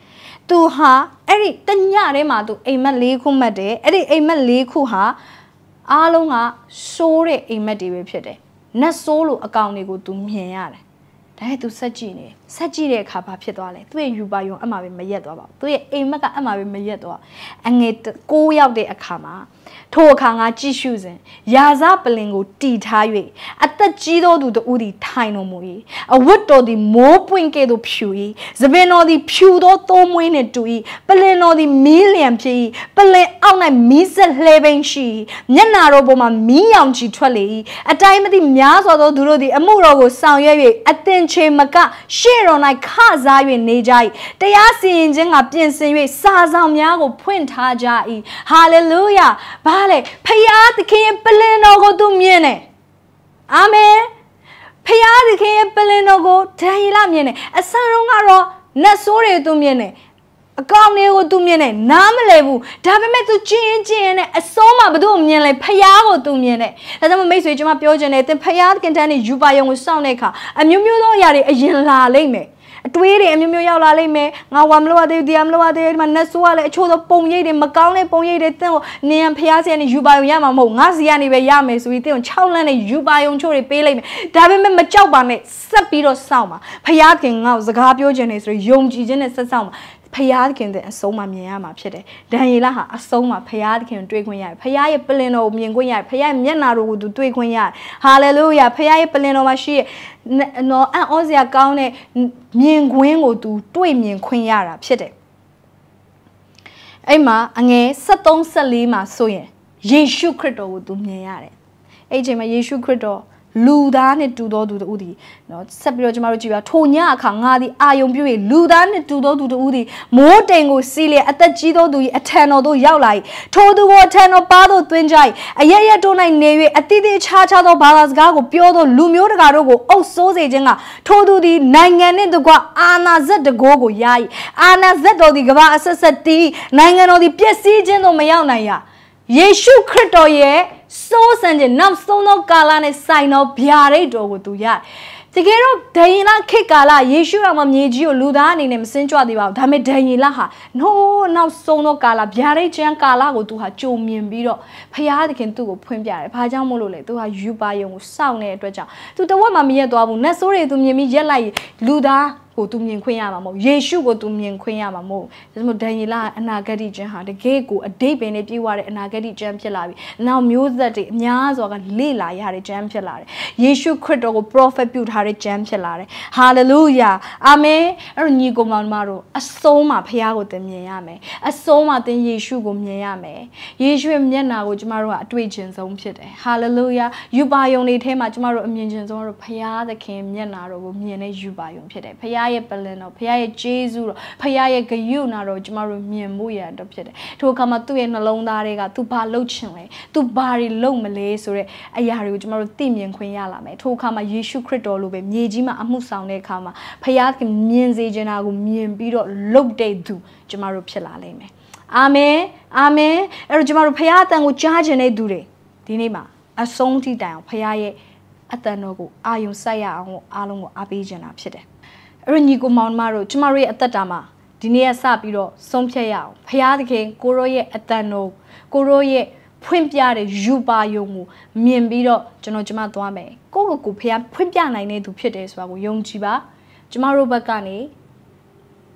Speaker 1: သူဟာအဲ့ဒီတညထဲမှာသူ အိမ်မက်၄ခုမှတ်တယ်အဲ့ဒီအိမ်မက်၄ခုဟာ အားလုံးကဆိုးတဲ့အိမ်မက်တွေပဲဖြစ်တယ်နတ်ဆိုးလို့အကောင်တွေကိုသူမြင်ရတယ်ဒါနဲ့သူစက်ကြည့်နေတယ်ဆက်ကြည့်တဲ့အခါဘာဖြစ်သွားလဲသူ့ရဲ့ယူပါယုံအမှပဲမရက်သွားပါဘူးသူ့ရဲ့အိမ်မက်ကအမှပဲမရက်သွားအငယ်6ရောက်တဲ့အခါမှာထိုအခါငါကြည့်ရှုစဉ်ယာဇပလင်ကိုတီထား၍အသက်ကြီးသောသူတဦးသည်ထိုင်တော်မူ၏အဝတ်တော်သည်မိုးပွင့်ကဲ့သို့ဖြူ၏သပင်တော်သည်ဖြူသောသိုးမွေးနှင့်တူ၏ပလင်တော်သည်မီးလျံဖြစ်၏ပလင်အောက်၌မီးစက်လှဲပိန်ရှိ၏မျက်နာတော်ပေါ်မှာမီးရောင်ခြည်ထွက်လေ၏အတိုင်းမသိများစွာသောသူတို့သည်အမှုတော်ကိုဆောင်ရွက်၍အသင်ချေမကရှေ့နေ့တော်၌ခစား၍နေကြ၏တရားစီရင်ခြင်းကပြင်ဆင်၍စာဆောင်များကိုဖွင့်ထားကြ၏ဟာလေလုယာဘာလဲဖယားသခင်ပလင်တော်ကိုသူမြင်တယ်အာမင်ဖယားသခင်ရဲ့ပလင်တော်ကိုဒန်ယေလမြင်တယ်အစံတော့ကတော့နတ်ဆိုးတွေသူမြင်တယ်အကောင်လေးကိုသူမြင်တယ်နားမလည်ဘူးဒါပေမဲ့သူကျင်းကျင်းနဲ့အစိုးမဘသူ့မြင်လဲဖျားကိုသူမြင်တယ်ဒါကြောင့်မိတ်ဆွေကျွန်မပြောချင်တယ်သင်ဖျားခင်တန်းနေယူပါယုံကိုစောင့်တဲ့အခါအမျိုးမျိုးသောအရာတွေအရင်လာလိမ့်မယ်အတွေးတွေအမျိုးမျိုးရောက်လာလိမ့်မယ်ငါဝါမလို့ရသေးဘူးတရားမလို့ရသေးဘူးဒီမှာနတ်ဆိုးကလည်းအချို့သောပုံရိပ်တွေမကောင်းတဲ့ပုံရိပ်တွေတင့်ကိုနေရန်ဖျားစရာနဲ့ယူပါယုံရမှာမဟုတ်ငါစီကနေပဲရမယ်ဆိုပြီးတင့်ကို6လမ်းနဲ့ယူပါယုံချို့တွေပေးလိုက်မယ်ဒါပေမဲ့မကြောက်ပါနဲ့ဆက်ပြီးတော့စောင့်ပါဖျားခင်ငါ့ကိုစကားပြောချင်နေဆိုရင်ယုံကြည်ခြင်းနဲ့ဆက်စောင့်ပါဖရာသခင်တဲ့အဆုံးမှမြင်ရမှာဖြစ်တယ်ဒံယေလဟာအဆုံးမှဖရာသခင်တွေ့ခွင့်ရတယ်ဖရာရဲ့ပလင်တော်ကိုမြင်ခွင့်ရတယ်ဖရာရဲ့မျက်နာတော်ကိုသူတွေ့ခွင့်ရတယ်ဟာလေလုယာဖရာရဲ့ပလင်တော်မှာရှိရဲ့နော်အံ့ဩစရာကောင်းတဲ့မြင်ခွင့်ကိုသူတွေ့မြင်ခွင့်ရတာဖြစ်တယ်အဲ့မှာအငယ်73 74မှာဆိုရင်ယေရှုခရစ်တော်ကိုသူမြင်ရတယ်အဲ့ဒီအချိန်မှာယေရှုခရစ်တော်လူသားနဲ့တူသောသူတို့သည်နော်ဆက်ပြီးတော့ကျမတို့ကြည့်ပါထိုညအခါငါသည်အာယုံပြု၍လူသားနဲ့တူသောသူတို့သည်မိုးတိမ်ကိုစီးလျက်အသက်ကြီးသောသူ၏အထံတော်သို့ရောက်လာ၏ထိုသူကိုအထံတော်ပါသို့သွင်းကြ၏အရရတို့၌နေ၍အတိအသေးခြားခြားသောဘာသာစကားကိုပြောသောလူမျိုးတကာတို့ကိုအုပ်ဆိုးစေခြင်းကထိုသူသည်နိုင်ငံနှင့်တကွအာဏာဇက်တကိုးကိုရ၏အာဏာဇက်တော်သည်ကမ္ဘာအဆက်ဆက်တည်နိုင်ငံတော်သည်ပျက်စီးခြင်းသို့မရောက်နိုင်ရယေရှုခရစ်တော်ရဲ့စိုးစံခြင်းနောက်ဆုံးသော ကာလနဲ့ဆိုင်သောဗျာဒိတ်တော်ကိုသူရတကယ်တော့ဒံယေလခေတ်ကာလယေရှုတော်မမြေကြီးကိုလူသားအနေနဲ့မစင်းကြွသေးပါဘူးဒါပေမဲ့ဒံယေလဟာနိုးနောက်ဆုံးသောကာလဗျာဒိတ်ချမ်းကာလကိုသူဟာကြုံမြင်ပြီးတော့ဖရာသခင်သူ့ကိုဖွင့်ပြတယ်ဘာကြောင့်မို့လို့လဲသူဟာယူပါယုံကိုစောင့်နေတဲ့အတွက်ကြောင့်သူတဝက်မှမရက်သွားဘူးနတ်ဆိုးတွေသူမြင်ပြီးရက်လိုက်လူသားကိုသူမြင်ခွင့်ရမှာမဟုတ်ယေရှုကိုသူမြင်ခွင့်ရမှာမဟုတ်ဒါကြောင့်ဒန်ယေလအနာဂတ်ကျမ်းဟာတကယ်ကိုအတိတ်ပင်နဲ့ပြည့်ဝတဲ့အနာဂတ်ကျမ်းဖြစ်လာပြီနောက်မျိုးဆက်တွေအများစွာကလေ့လာရတဲ့ကျမ်းဖြစ်လာတယ်ယေရှုခရစ်တော်ကို prophet ပြုထားတဲ့ကျမ်းဖြစ်လာတယ် hallelujah အာမင်အဲ့တော့ညီကောင်မောင်တို့အဆုံးမှာဖခင်ကိုသင်မြင်ရမယ်အဆုံးမှာသင်ယေရှုကိုမြင်ရမယ်ယေရှုရဲ့မျက်နာကိုကျမတို့ကအတွေ့အကြုံဆုံးဖြစ်တယ် hallelujah ယူပါယုံတွေထဲမှာကျမတို့အမြင်ကျင်ဆုံးကတော့ဖခင်သခင်မျက်နာတော်ကိုမြင်တဲ့ယူပါယုံဖြစ်တယ်ဖခင်ရဲ့ပလင်တော်ဖခင်ရဲ့ဂျေဇုတော်ဖခင်ရဲ့ဂယုနာတော်ကျမတို့မြင်မှုရတော့ဖြစ်တယ်ထိုအခါမှာသူ့ရဲ့နှလုံးသားတွေကသူဘာလုပ်ချင်လဲသူဘာတွေလုပ်မလဲဆိုတဲ့အရာတွေကိုကျမတို့သိမြင်ခွင့်ရလာမယ်ထိုအခါမှာယေရှုခရစ်တော်လိုပဲမြေကြီးမှာအမှုဆောင်တဲ့အခါမှာဖခင်မြင်စေချင်တာကိုမြင်ပြီးတော့လုပ်တဲ့သူကျမတို့ဖြစ်လာလိမ့်မယ်အာမင်အာမင်အဲ့တော့ကျမတို့ဖခင်အတန်ကိုကြားခြင်းတဲ့သူတွေဒီနေ့မှာအဆုံးထိတိုင်အောင်ဖခင်ရဲ့အတန်တော်ကိုအာယုံစိုက်ရအောင်အားလုံးကိုအားပေးခြင်းတာဖြစ်တယ်အဲ့တော့ညီကိုမောင်မတို့ကျမတို့ရဲ့အသက်တာမှာဒီနေ့ကစပြီးတော့ဆုံးဖြတ်ရအောင်ဖရာသခင်ကိုရောရဲ့အတန်တော်ကိုရောရဲ့ဖွင့်ပြတဲ့ယူပါယုံကိုမြင်ပြီးတော့ကျွန်တော်ကျမသွားမယ်ကိုကိုကိုဖရာဖွင့်ပြနိုင်တဲ့သူဖြစ်တယ်ဆိုတာကိုယုံကြည်ပါကျမတို့ဘက်ကနေ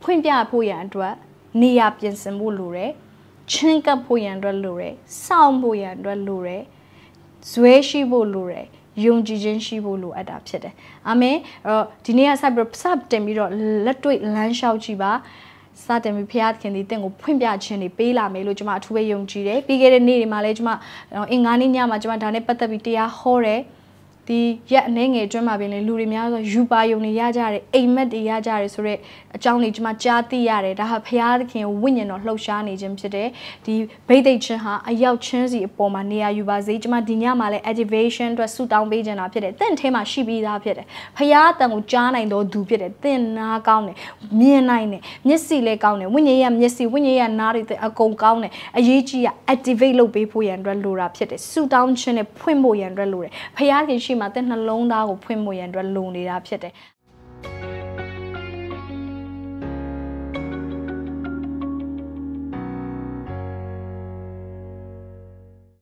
Speaker 1: ဖွင့်ပြဖို့ရန်အတွက်နေရာပြင်ဆင်ဖို့လိုတယ်ချင်းကပ်ဖို့ရန်အတွက်လိုတယ်စောင့်ဖို့ရန်အတွက်လိုတယ်ဇွဲရှိဖို့လိုတယ်ယုံကြည်ခြင်းရှိဖို့လိုအပ်တာဖြစ်တယ်။အာမင်။အဲ့တော့ဒီနေ့ကစပြီးတော့စတင်ပြီးတော့လက်တွေ့လမ်းလျှောက်ကြည့်ပါစတင်ပြီးဖျားခင်ဒီတင့်ကိုဖွင့်ပြခြင်းတွေပေးလာမယ်လို့ကျွန်မအထူးပဲယုံကြည်တယ်။ပြီးခဲ့တဲ့နေ့တွေမှာလည်းကျွန်မအင်္ဂါနေ့ညမှာကျွန်မဒါနဲ့ပတ်သက်ပြီးတရားဟောတယ်။ဒီရက်အနေငယ်အတွင်းမှာပင်လေလူတွေများဆိုယူပါယုံတွေရကြတယ်အိမ်မက်တွေရကြတယ်ဆိုတော့အကြောင်းတွေကျွန်မကြားသိရတယ်ဒါဟာဘုရားသခင်ဝိညာဉ်တော်လှုပ်ရှားနေခြင်းဖြစ်တယ်ဒီဗိသိက်ချင်းဟာအရောက်ချင်းစီအပေါ်မှာနေရာယူပါစေကျွန်မဒီညမှာလည်း activation အတွက်ဆုတောင်းပေးခြင်းတာဖြစ်တယ်တင့်ထဲမှာရှိပြီးသားဖြစ်တယ်ဘုရားအတန်ကိုကြားနိုင်တော်သူဖြစ်တယ်တင့်နာကောင်းတယ်မြင်နိုင်တယ်မျက်စိလည်းကောင်းတယ်ဝိညာဉ်ရဲ့မျက်စိဝိညာဉ်ရဲ့နားတွေအကုန်ကောင်းတယ်အရေးကြီးက activate လုပ်ပေးဖို့ရန်အတွက်လိုတာဖြစ်တယ်ဆုတောင်းခြင်းနဲ့ဖွင့်ဖို့ရန်အတွက်လိုတယ်ဘုရားခင်ရှိမှာတဲ့နှလုံးသားကိုဖွင့်မှုရန်အတွက်လိုနေတာဖြစ်တယ်